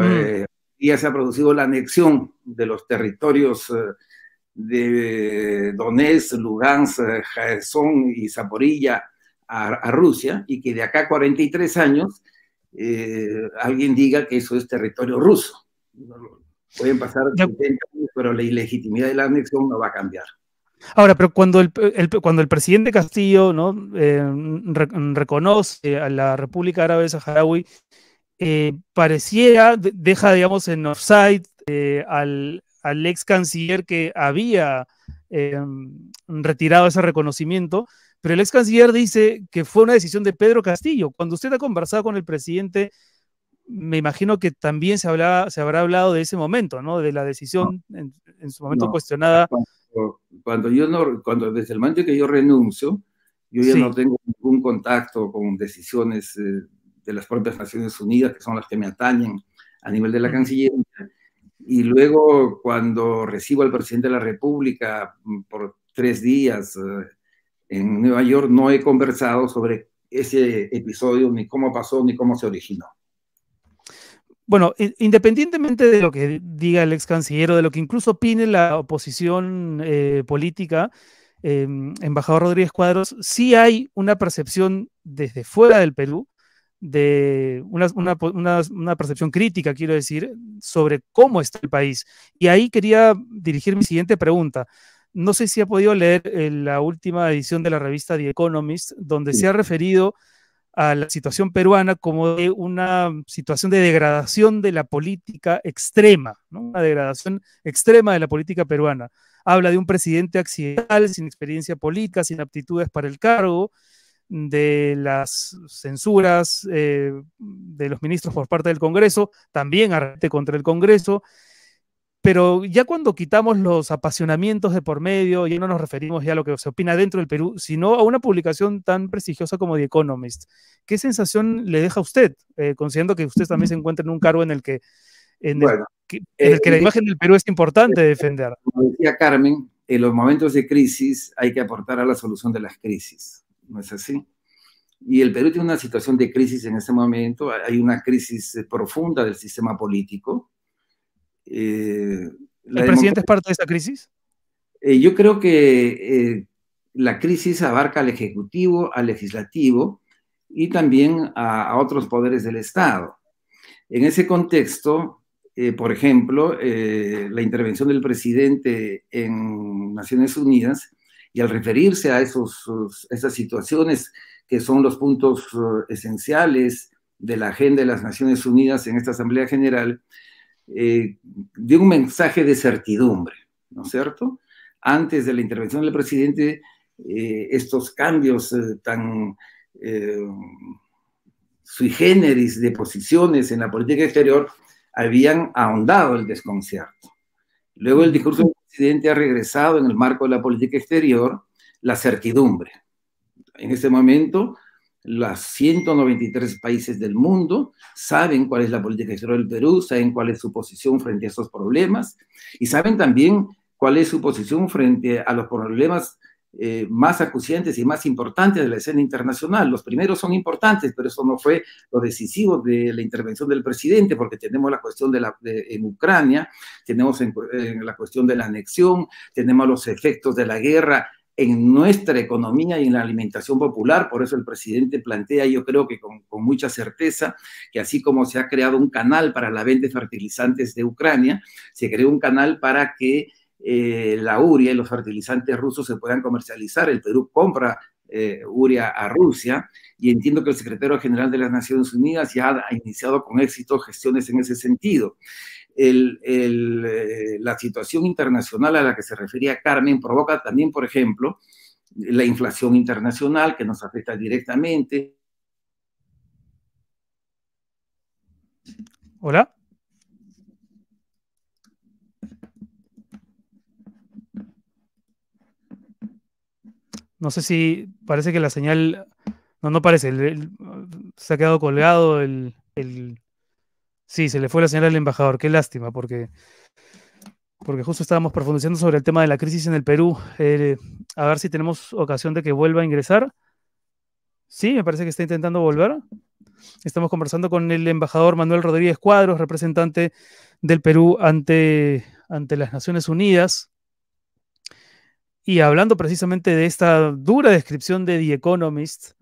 eh, ya se ha producido la anexión de los territorios eh, de Donetsk, Lugansk, Jaesón eh, y Zaporilla a, Rusia y que de acá a 43 años alguien diga que eso es territorio ruso. Pueden pasar 70 años, pero la ilegitimidad de la anexión no va a cambiar. Ahora, pero cuando el, cuando el presidente Castillo ¿no? Eh, reconoce a la República Árabe Saharaui, eh, pareciera, deja, digamos, en offside eh, al, al, ex canciller que había em, retirado ese reconocimiento, pero el ex canciller dice que fue una decisión de Pedro Castillo. Cuando usted ha conversado con el presidente me imagino que también se, hablaba, se habrá hablado de ese momento, ¿no? De la decisión en, su momento cuestionada. Cuando, yo no, cuando desde el momento que yo renuncio, yo ya no tengo ningún contacto con decisiones eh, de las propias Naciones Unidas, que son las que me atañen a nivel de la Cancillería. Y luego, cuando recibo al presidente de la República mm, por tres días eh, en Nueva York, no he conversado sobre ese episodio, ni cómo pasó, ni cómo se originó bueno, independientemente de lo que diga el ex canciller de lo que incluso opine la oposición eh, política, em, embajador Rodríguez Cuadros, sí hay una percepción desde fuera del Perú, de una, percepción crítica, quiero decir, sobre cómo está el país. Y ahí quería dirigir mi siguiente pregunta. No sé si ha podido leer eh, la última edición de la revista The Economist, donde se ha referido a la situación peruana como de una situación de degradación de la política extrema, una degradación extrema de la política peruana. Habla de un presidente accidental, sin experiencia política, sin aptitudes para el cargo, de las censuras eh, de los ministros por parte del Congreso, también arrete contra el Congreso, pero ya cuando quitamos los apasionamientos de por medio, y no nos referimos ya a lo que se opina dentro del Perú, sino a una publicación tan prestigiosa como The Economist. ¿Qué sensación le deja a usted, eh, considerando que usted también se encuentra en un cargo en el que, en el, que la eh, imagen del Perú es importante defender? Como decía Carmen, en los momentos de crisis hay que aportar a la solución de las crisis, ¿no es así? Y el Perú tiene una situación de crisis en este momento, hay una crisis profunda del sistema político, eh, ¿El presidente es parte de esta crisis? Eh, yo creo que eh, la crisis abarca al Ejecutivo, al Legislativo y también a, otros poderes del Estado. En ese contexto, por ejemplo, la intervención del presidente en Naciones Unidas y al referirse a, esos, a esas situaciones que son los puntos esenciales de la agenda de las Naciones Unidas en esta Asamblea General, eh, de dio un mensaje de certidumbre, ¿no es cierto? Antes de la intervención del presidente, eh, estos cambios eh, tan sui generis de posiciones en la política exterior habían ahondado el desconcierto. Luego el discurso del presidente ha regresado en el marco de la política exterior la certidumbre. En ese momento los 193 países del mundo saben cuál es la política exterior del Perú, saben cuál es su posición frente a esos problemas y saben también cuál es su posición frente a los problemas eh, más acuciantes y más importantes de la escena internacional. Los primeros son importantes, pero eso no fue lo decisivo de la intervención del presidente, porque tenemos la cuestión de, la, en Ucrania, tenemos la cuestión de la anexión, tenemos los efectos de la guerra en nuestra economía y en la alimentación popular. Por eso el presidente plantea, yo creo que con, mucha certeza, que así como se ha creado un canal para la venta de fertilizantes de Ucrania, se creó un canal para que eh, la uria y los fertilizantes rusos se puedan comercializar. El Perú compra eh, uria a Rusia y entiendo que el secretario general de las Naciones Unidas ya ha iniciado con éxito gestiones en ese sentido el, eh, la situación internacional a la que se refería Carmen provoca también, por ejemplo, la inflación internacional que nos afecta directamente. Hola. No sé si parece que la señal, no, no parece, se ha quedado colgado el, Sí, se le fue la señal al embajador. Qué lástima, porque, porque justo estábamos profundizando sobre el tema de la crisis en el Perú. Eh, a ver si tenemos ocasión de que vuelva a ingresar. Sí, me parece que está intentando volver. Estamos conversando con el embajador Manuel Rodríguez Cuadros, representante del Perú ante, ante las Naciones Unidas. Y hablando precisamente de esta dura descripción de The Economist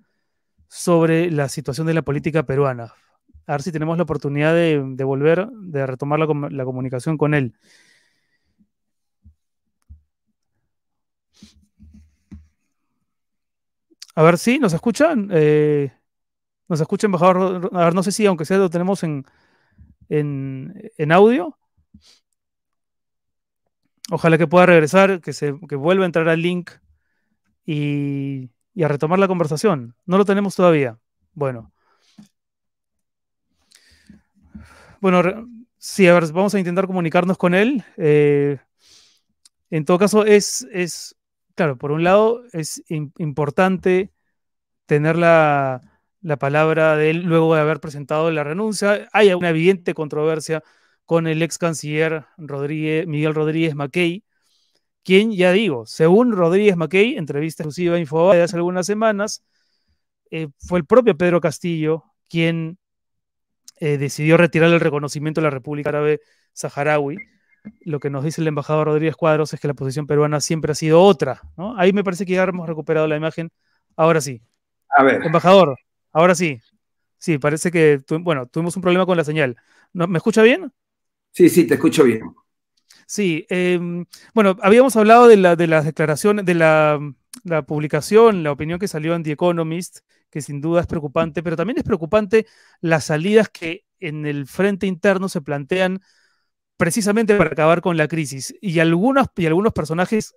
sobre la situación de la política peruana a ver si tenemos la oportunidad de, volver, de retomar la, comunicación con él. A ver si nos escuchan. Eh, nos escuchan embajador. A ver, no sé si, aunque sea, lo tenemos en, audio. Ojalá que pueda regresar, que, se, que vuelva a entrar al link y, y a retomar la conversación. No lo tenemos todavía. Bueno. bueno, sí, a ver, vamos a intentar comunicarnos con él. Eh, en todo caso, es, es, claro, por un lado es importante tener la, palabra de él luego de haber presentado la renuncia. Hay una evidente controversia con el ex canciller Miguel Rodríguez Mackey, quien, ya digo, según Rodríguez Mackey, entrevista exclusiva a de hace algunas semanas, eh, fue el propio Pedro Castillo quien eh, decidió retirar el reconocimiento a la República Árabe Saharaui. Lo que nos dice el embajador Rodríguez Cuadros es que la posición peruana siempre ha sido otra. Ahí me parece que ya hemos recuperado la imagen. Ahora sí. A ver. Embajador, ahora sí. Sí, parece que, bueno, tuvimos un problema con la señal. ¿No, ¿Me escucha bien? Sí, sí, te escucho bien. Sí, em, bueno, habíamos hablado de, la, las declaraciones, de la, publicación, la opinión que salió en The Economist, que sin duda es preocupante, pero también es preocupante las salidas que en el frente interno se plantean precisamente para acabar con la crisis. Y, algunos y algunos personajes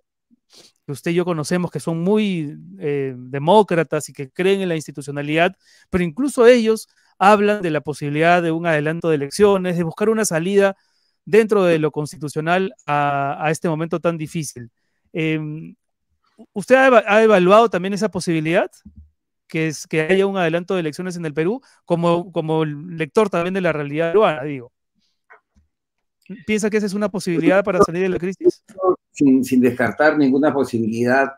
que usted y yo conocemos que son muy eh, demócratas y que creen en la institucionalidad, pero incluso ellos hablan de la posibilidad de un adelanto de elecciones, de buscar una salida dentro de lo constitucional a, este momento tan difícil. Em, ¿Usted ha, evaluado también esa posibilidad? Que, es, que haya un adelanto de elecciones en el Perú, como, como lector también de la realidad peruana, digo. ¿Piensa que esa es una posibilidad para salir de la crisis? Sin, sin, descartar ninguna posibilidad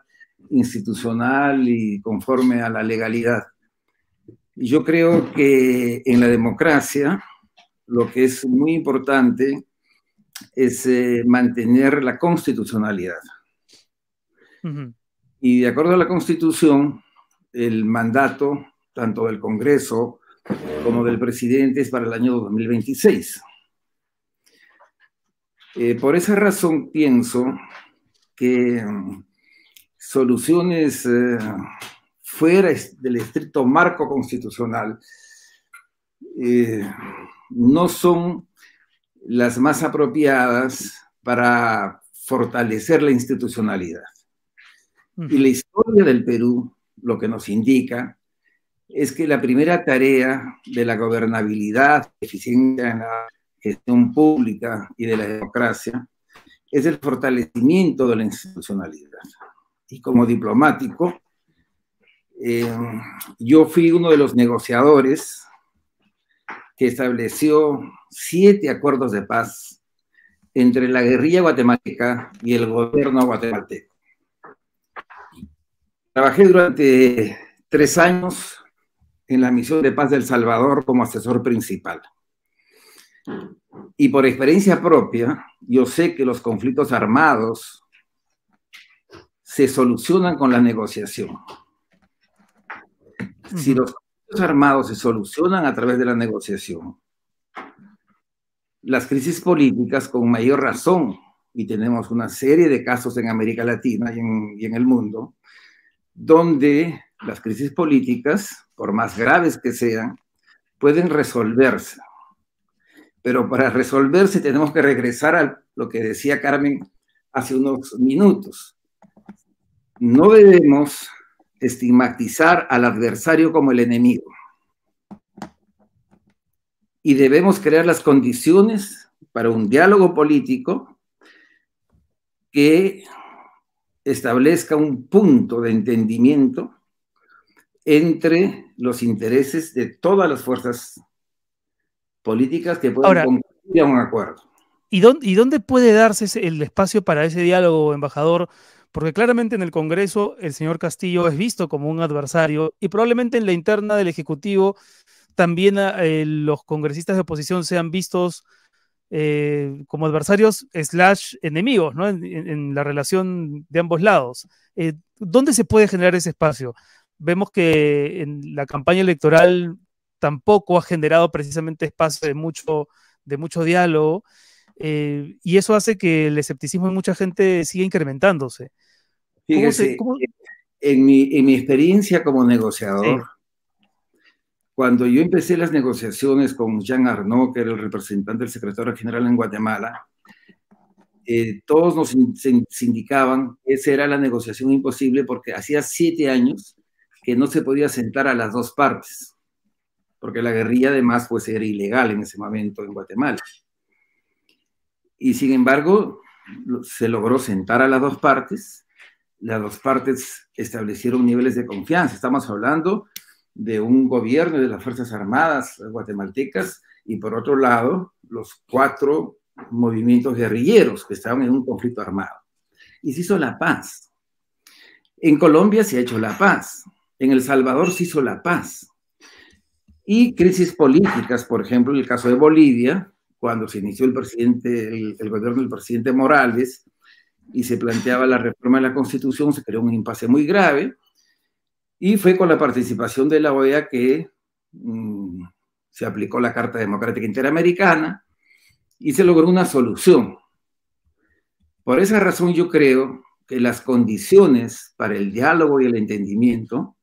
institucional y conforme a la legalidad. Yo creo que en la democracia lo que es muy importante es eh, mantener la constitucionalidad. Y de acuerdo a la constitución, el mandato tanto del Congreso como del presidente es para el año 2026. Eh, por esa razón pienso que mm, soluciones eh, fuera del estricto marco constitucional no son las más apropiadas para fortalecer la institucionalidad. Y la historia del Perú lo que nos indica es que la primera tarea de la gobernabilidad, eficiencia en la gestión pública y de la democracia es el fortalecimiento de la institucionalidad. Y como diplomático, eh, yo fui uno de los negociadores que estableció siete acuerdos de paz entre la guerrilla guatemalteca y el gobierno guatemalteco. Trabajé durante tres años en la misión de paz del Salvador como asesor principal. Y por experiencia propia, yo sé que los conflictos armados se solucionan con la negociación. Si los armados se solucionan a través de la negociación. Las crisis políticas con mayor razón, y tenemos una serie de casos en América Latina y en, y en el mundo, donde las crisis políticas, por más graves que sean, pueden resolverse. Pero para resolverse tenemos que regresar a lo que decía Carmen hace unos minutos. No debemos estigmatizar al adversario como el enemigo. Y debemos crear las condiciones para un diálogo político que establezca un punto de entendimiento entre los intereses de todas las fuerzas políticas que puedan llegar a un acuerdo. ¿y dónde, ¿Y dónde puede darse el espacio para ese diálogo, embajador? Porque claramente en el Congreso el señor Castillo es visto como un adversario y probablemente en la interna del Ejecutivo también eh, los congresistas de oposición sean vistos eh, como adversarios slash enemigos, En, la relación de ambos lados. Eh, ¿Dónde se puede generar ese espacio? Vemos que en la campaña electoral tampoco ha generado precisamente espacio de mucho, de mucho diálogo y eso hace que el escepticismo de mucha gente siga incrementándose. Fíjese, En, mi, en mi experiencia como negociador, cuando yo empecé las negociaciones con Jean Arnaud, que era el representante del secretario general en Guatemala, eh, todos nos indicaban que esa era la negociación imposible porque hacía siete años que no se podía sentar a las dos partes, porque la guerrilla además pues era ilegal en ese momento en Guatemala. Y sin embargo, se logró sentar a las dos partes las dos partes establecieron niveles de confianza. Estamos hablando de un gobierno de las Fuerzas Armadas guatemaltecas y por otro lado los cuatro movimientos guerrilleros que estaban en un conflicto armado. Y se hizo la paz. En Colombia se ha hecho la paz. En El Salvador se hizo la paz. Y crisis políticas, por ejemplo, en el caso de Bolivia, cuando se inició el, presidente, el gobierno del presidente Morales, y se planteaba la reforma de la Constitución, se creó un impasse muy grave y fue con la participación de la OEA que mm, se aplicó la Carta Democrática Interamericana y se logró una solución. Por esa razón yo creo que las condiciones para el diálogo y el entendimiento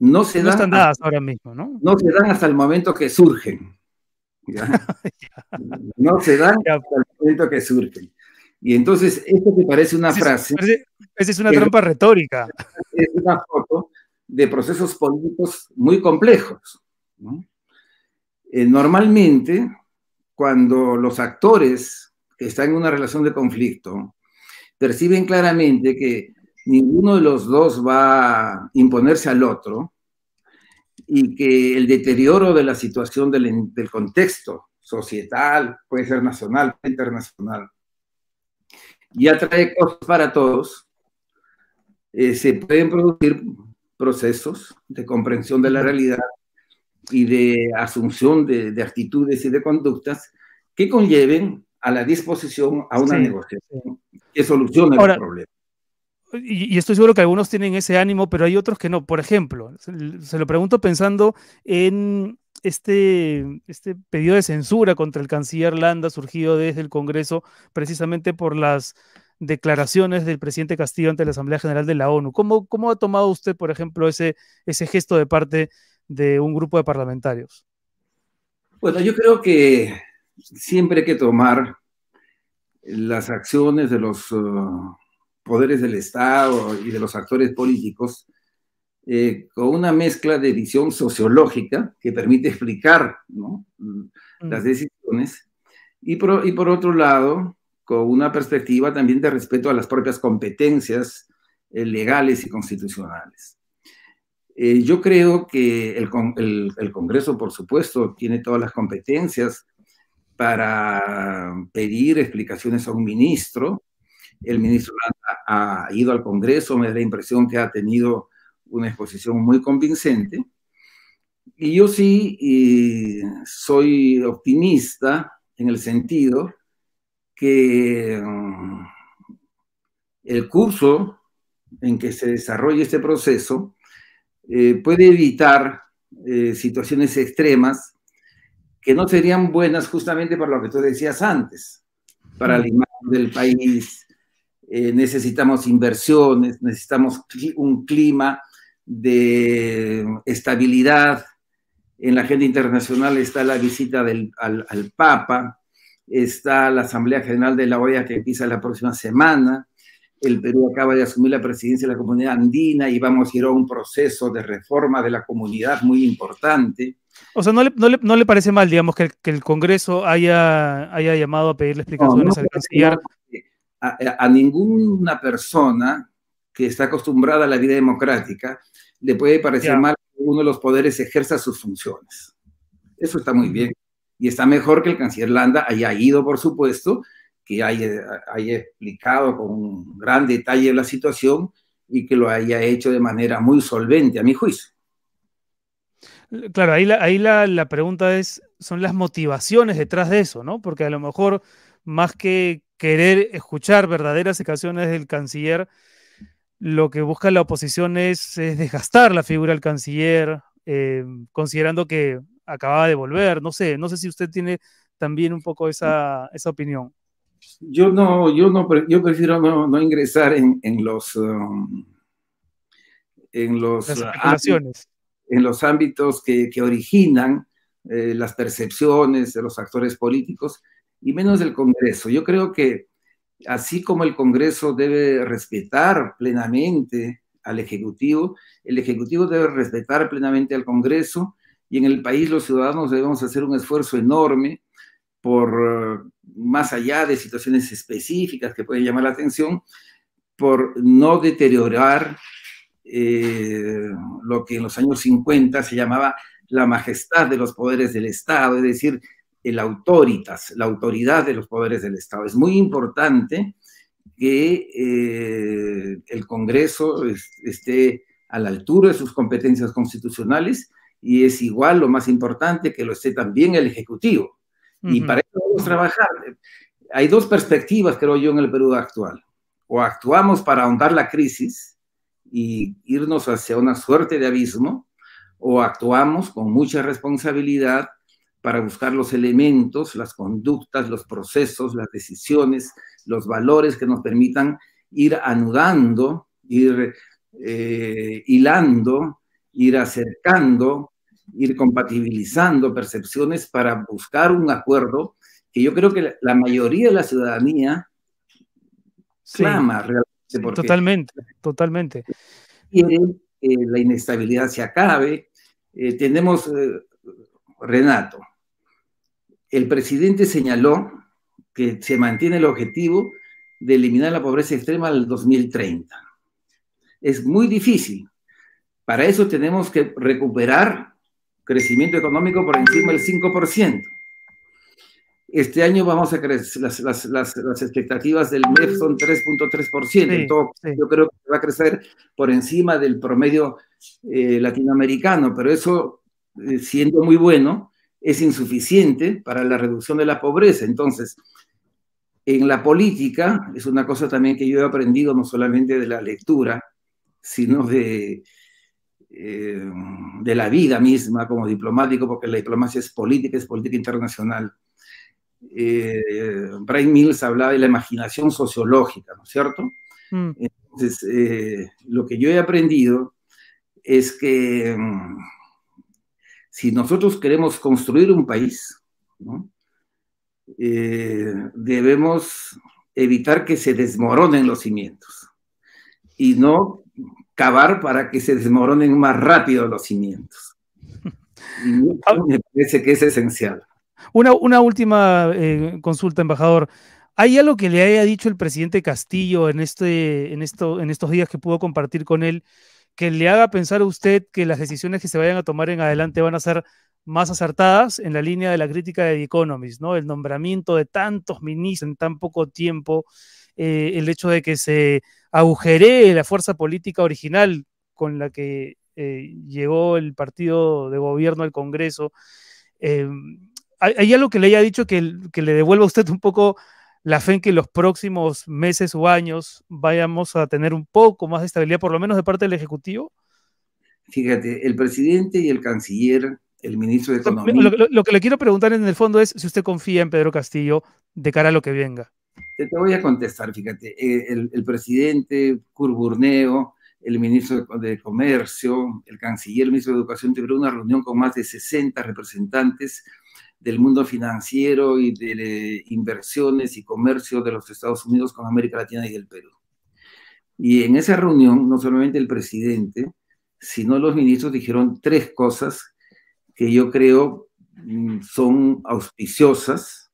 no se dan hasta, ahora mismo, ¿no? No se dan hasta el momento que surgen. [LAUGHS] no se dan hasta el momento que surgen. Y entonces, esto que parece una frase... Esa es una trampa retórica. Es una foto de procesos políticos muy complejos. Eh, normalmente, cuando los actores que están en una relación de conflicto perciben claramente que ninguno de los dos va a imponerse al otro y que el deterioro de la situación del, del contexto societal, puede ser nacional, internacional, y atrae cosas para todos. Eh, se pueden producir procesos de comprensión de la realidad y de asunción de, actitudes y de conductas que conlleven a la disposición a una negociación que solucione el problema. Y, estoy seguro que algunos tienen ese ánimo, pero hay otros que no. Por ejemplo, se lo pregunto pensando en este, este, pedido de censura contra el canciller Landa surgido desde el Congreso precisamente por las declaraciones del presidente Castillo ante la Asamblea General de la ONU. ¿Cómo, ha tomado usted, por ejemplo, ese, gesto de parte de un grupo de parlamentarios? Bueno, yo creo que siempre hay que tomar las acciones de los uh, poderes del Estado y de los actores políticos eh, con una mezcla de visión sociológica que permite explicar mm. las decisiones, y por, y por otro lado, con una perspectiva también de respeto a las propias competencias eh, legales y constitucionales. Eh, yo creo que el, el, Congreso, por supuesto, tiene todas las competencias para pedir explicaciones a un ministro. El ministro ha ido al Congreso, me da la impresión que ha tenido una exposición muy convincente. Y yo sí soy optimista en el sentido que mm, el curso en que se desarrolle este proceso eh, puede evitar eh, situaciones extremas que no serían buenas justamente para lo que tú decías antes, para la imagen del país, eh, necesitamos inversiones, necesitamos un clima de estabilidad. En la agenda internacional está la visita al, Papa, está la Asamblea General de la OEA que empieza la próxima semana. El Perú acaba de asumir la presidencia de la comunidad andina y vamos a ir a un proceso de reforma de la comunidad muy importante. O sea, ¿no le, parece mal, digamos, que el, Congreso haya, haya, llamado a pedirle explicaciones al canciller? a, ninguna persona que está acostumbrada a la vida democrática, le puede parecer mal que uno de los poderes ejerza sus funciones. Eso está muy bien. Y está mejor que el canciller Landa haya ido, por supuesto, que haya, explicado con gran detalle la situación y que lo haya hecho de manera muy solvente, a mi juicio. Claro, ahí la, ahí la, pregunta es, son las motivaciones detrás de eso, ¿no? Porque a lo mejor, más que querer escuchar verdaderas explicaciones del canciller, lo que busca la oposición es, desgastar la figura del canciller, eh, considerando que acababa de volver. No sé, no sé si usted tiene también un poco mm. esa, opinión. Yo no, yo no, prefiero no, ingresar en, los en los ámbitos, um, ah, en los ámbitos que, originan eh, las percepciones de los actores políticos y menos del Congreso. Yo creo que así como el Congreso debe respetar plenamente al Ejecutivo, el Ejecutivo debe respetar plenamente al Congreso y en el país los ciudadanos debemos hacer un esfuerzo enorme por, más allá de situaciones específicas que pueden llamar la atención, por no deteriorar eh, lo que en los años 50 se llamaba la majestad de los poderes del Estado, es decir, el autoritas, la autoridad de los poderes del Estado. Es muy importante que eh, el Congreso esté a la altura de sus competencias constitucionales y es igual, lo más importante, que lo esté también el Ejecutivo. Y para eso vamos a trabajar. Hay dos perspectivas, creo yo, en el Perú actual. O actuamos para ahondar la crisis y irnos hacia una suerte de abismo, o actuamos con mucha responsabilidad para buscar los elementos, las conductas, los procesos, las decisiones, los valores que nos permitan ir anudando, ir eh, hilando, ir acercando, ir compatibilizando percepciones para buscar un acuerdo que yo creo que la mayoría de la ciudadanía clama realmente. totalmente, totalmente. Quiere que la inestabilidad se acabe. Eh, tenemos, eh, Renato, el presidente señaló que se mantiene el objetivo de eliminar la pobreza extrema al 2030. Es muy difícil. Para eso tenemos que recuperar crecimiento económico por encima del 5%. Este año vamos a crecer, las, expectativas del MEF son 3.3%, yo creo que va a crecer por encima del promedio eh, latinoamericano, pero eso eh, siendo muy bueno, es insuficiente para la reducción de la pobreza. Entonces, en la política, es una cosa también que yo he aprendido no solamente de la lectura, sino de, eh, de la vida misma como diplomático, porque la diplomacia es política, es política internacional. Eh, Brian Mills hablaba de la imaginación sociológica, ¿no es cierto? Mm. Entonces, eh, lo que yo he aprendido es que mm, si nosotros queremos construir un país, eh, debemos evitar que se desmoronen los cimientos y no cavar para que se desmoronen más rápido los cimientos. [LAUGHS] Ah. me parece que es esencial. Una, última eh, consulta, embajador. ¿Hay algo que le haya dicho el presidente Castillo en, este, en, esto, en estos días que pudo compartir con él que le haga pensar a usted que las decisiones que se vayan a tomar en adelante van a ser más acertadas en la línea de la crítica de The Economist, ¿no? El nombramiento de tantos ministros en tan poco tiempo, eh, el hecho de que se agujere la fuerza política original con la que eh, llegó el partido de gobierno al Congreso. Eh, hay, algo que le haya dicho que, que le devuelva a usted un poco la fe en que los próximos meses o años vayamos a tener un poco más de estabilidad, por lo menos de parte del Ejecutivo? Fíjate, el presidente y el canciller, el ministro de Economía. Lo, que le quiero preguntar en el fondo es si usted confía en Pedro Castillo de cara a lo que venga. Te, voy a contestar, fíjate, eh, el, el presidente Curburneo, el ministro de Comercio, el canciller, el ministro de Educación, tuvieron una reunión con más de 60 representantes del mundo financiero y de eh, inversiones y comercio de los Estados Unidos con América Latina y el Perú. Y en esa reunión, no solamente el presidente, sino los ministros dijeron tres cosas que yo creo mm, son auspiciosas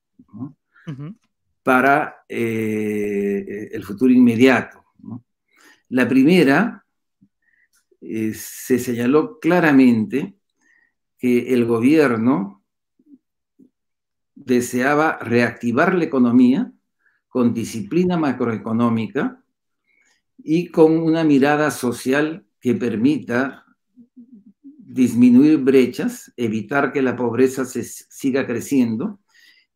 para eh, el futuro inmediato. La primera, eh, se señaló claramente que el gobierno deseaba reactivar la economía con disciplina macroeconómica y con una mirada social que permita disminuir brechas, evitar que la pobreza siga creciendo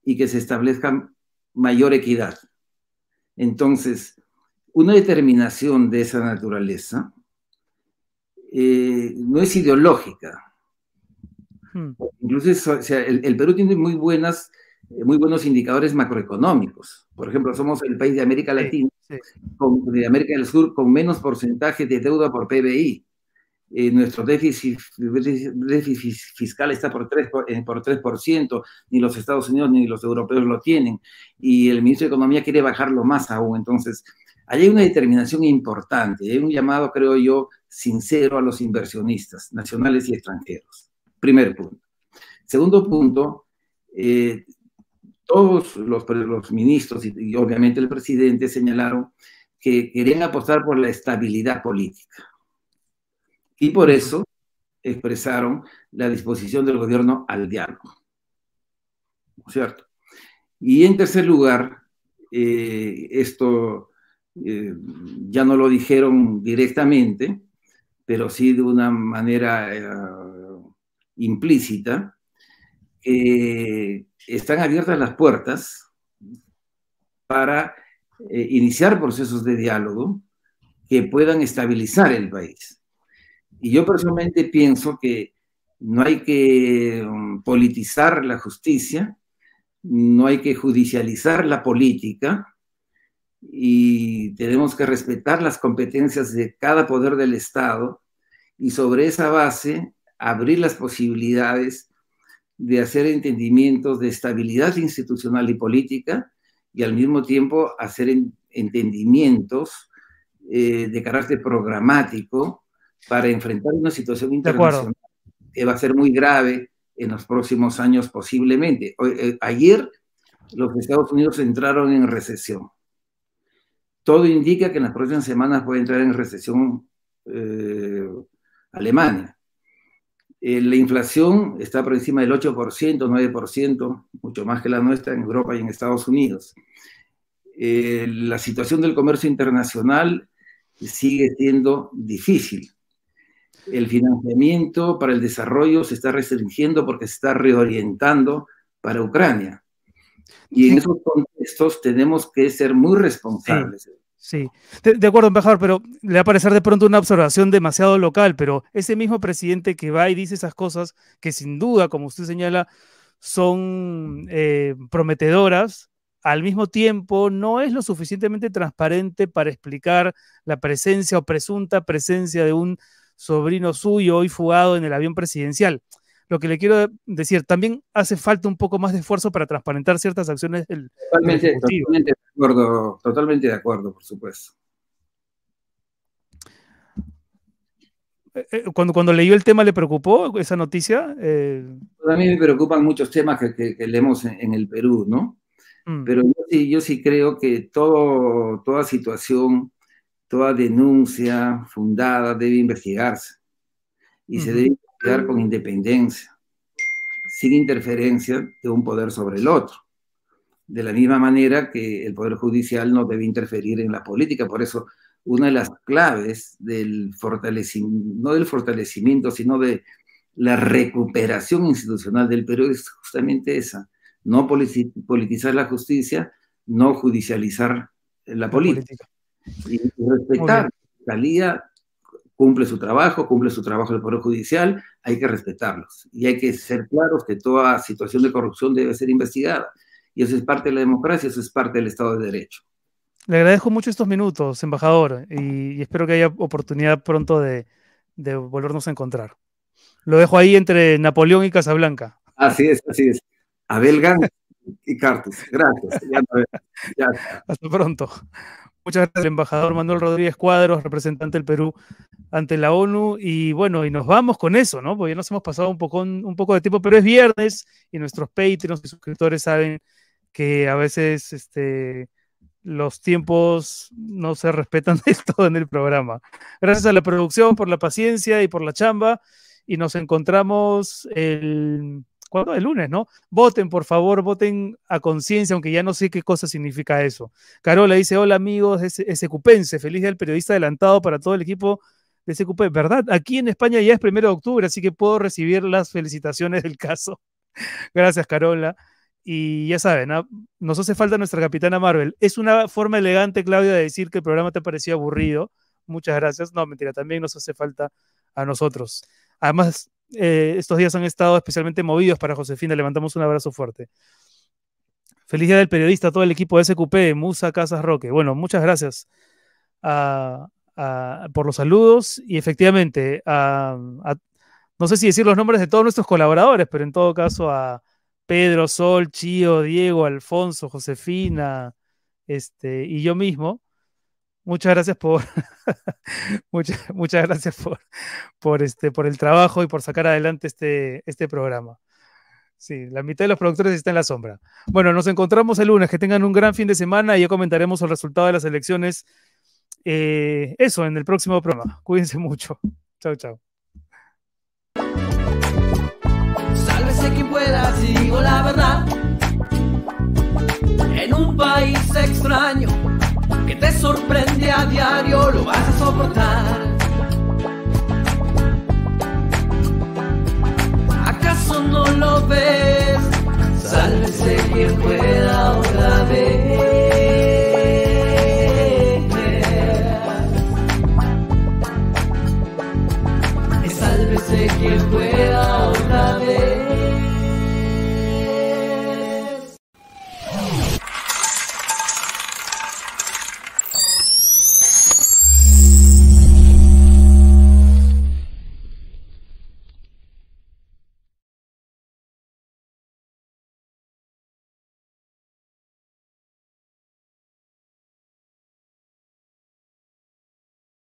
y que se establezca mayor equidad. Entonces, una determinación de esa naturaleza eh, no es ideológica, Incluso, el, Perú tiene muy, buenas, eh, muy buenos indicadores macroeconómicos. Por ejemplo, somos el país de América Latina, de América del Sur, con menos porcentaje de deuda por PBI. Eh, nuestro déficit, fiscal está por 3%, por, 3%, eh, ni los Estados Unidos ni los europeos lo tienen, y el ministro de Economía quiere bajarlo más aún. Entonces, hay una determinación importante, hay un llamado, creo yo, sincero a los inversionistas nacionales y extranjeros. Primer punto. Segundo punto, eh, todos los, pues, ministros y, obviamente el presidente señalaron que querían apostar por la estabilidad política. Y por eso expresaron la disposición del gobierno al diálogo. cierto? Y en tercer lugar, eh, esto eh, ya no lo dijeron directamente, pero sí de una manera implícita, eh, están abiertas las puertas para eh, iniciar procesos de diálogo que puedan estabilizar el país. Y yo personalmente pienso que no hay que um, politizar la justicia, no hay que judicializar la política y tenemos que respetar las competencias de cada poder del Estado y sobre esa base abrir las posibilidades de hacer entendimientos de estabilidad institucional y política y al mismo tiempo hacer entendimientos eh, de carácter programático para enfrentar una situación internacional que va a ser muy grave en los próximos años posiblemente. Eh, ayer los Estados Unidos entraron en recesión. Todo indica que en las próximas semanas puede entrar en recesión eh, Alemania. Eh, la inflación está por encima del 8%, 9%, mucho más que la nuestra en Europa y en Estados Unidos. Eh, la situación del comercio internacional sigue siendo difícil. El financiamiento para el desarrollo se está restringiendo porque se está reorientando para Ucrania. Y en esos contextos tenemos que ser muy responsables. Sí, de, acuerdo, embajador, pero le va a parecer de pronto una observación demasiado local, pero ese mismo presidente que va y dice esas cosas que sin duda, como usted señala, son eh, prometedoras, al mismo tiempo no es lo suficientemente transparente para explicar la presencia o presunta presencia de un sobrino suyo hoy fugado en el avión presidencial lo que le quiero decir, también hace falta un poco más de esfuerzo para transparentar ciertas acciones del totalmente, de acuerdo, totalmente de acuerdo, por supuesto. Eh, eh, cuando, cuando leyó el tema, ¿le preocupó esa noticia? Eh, A mí me preocupan muchos temas que, leemos en, el Perú, ¿no? Mm. Pero yo sí, creo que toda situación, toda denuncia fundada debe investigarse y se debe quedar con independencia, sin interferencia de un poder sobre el otro. De la misma manera que el Poder Judicial no debe interferir en la política, por eso una de las claves del fortalecimiento, no del fortalecimiento, sino de la recuperación institucional del Perú es justamente esa, no politizar la justicia, no judicializar la, política. Y respetar la fiscalía cumple su trabajo, cumple su trabajo el Poder Judicial, hay que respetarlos. Y hay que ser claros que toda situación de corrupción debe ser investigada. Y eso es parte de la democracia, eso es parte del Estado de Derecho. Le agradezco mucho estos minutos, embajador, y, espero que haya oportunidad pronto de, volvernos a encontrar. Lo dejo ahí entre Napoleón y Casablanca. Así es, así es. Abel Gans y Cartes, Gracias. [LAUGHS] Hasta pronto. Muchas gracias, embajador Manuel Rodríguez Cuadros, representante del Perú ante la ONU. Y bueno, y nos vamos con eso, ¿no? Porque ya nos hemos pasado un poco, un poco de tiempo, pero es viernes y nuestros patrons y suscriptores saben que a veces este, los tiempos no se respetan [LAUGHS] del todo en el programa. Gracias a la producción por la paciencia y por la chamba. Y nos encontramos el ¿Cuándo? El lunes, ¿no? Voten, por favor, voten a conciencia, aunque ya no sé qué cosa significa eso. Carola dice, hola amigos, es, feliz día del periodista adelantado para todo el equipo de secupense. ¿verdad? Aquí en España ya es primero de octubre, así que puedo recibir las felicitaciones del caso. [LAUGHS] Gracias, Carola. Y ya saben, nos hace falta nuestra capitana Marvel. Es una forma elegante, Claudia, de decir que el programa te parecía aburrido. Muchas gracias. No, mentira, también nos hace falta a nosotros. Además, eh, estos días han estado especialmente movidos para Josefina. Levantamos un abrazo fuerte. Feliz día del periodista todo el equipo de SQP, Musa Casas Roque. Bueno, muchas gracias por los saludos y efectivamente, no sé si decir los nombres de todos nuestros colaboradores, pero en todo caso a Pedro, Sol, Chío, Diego, Alfonso, Josefina este, y yo mismo muchas gracias por [LAUGHS] muchas, muchas gracias por, por, este, por el trabajo y por sacar adelante este, este programa. Sí, la mitad de los productores está en la sombra. Bueno, nos encontramos el lunes. Que tengan un gran fin de semana y ya comentaremos el resultado de las elecciones. Eh, eso, en el próximo programa. Cuídense mucho. Chao, chao. Sálvese quien pueda, si la verdad. En un país extraño que te sorprende a diario lo vas a soportar. ¿Acaso no lo ves? Sálvese quien pueda otra vez.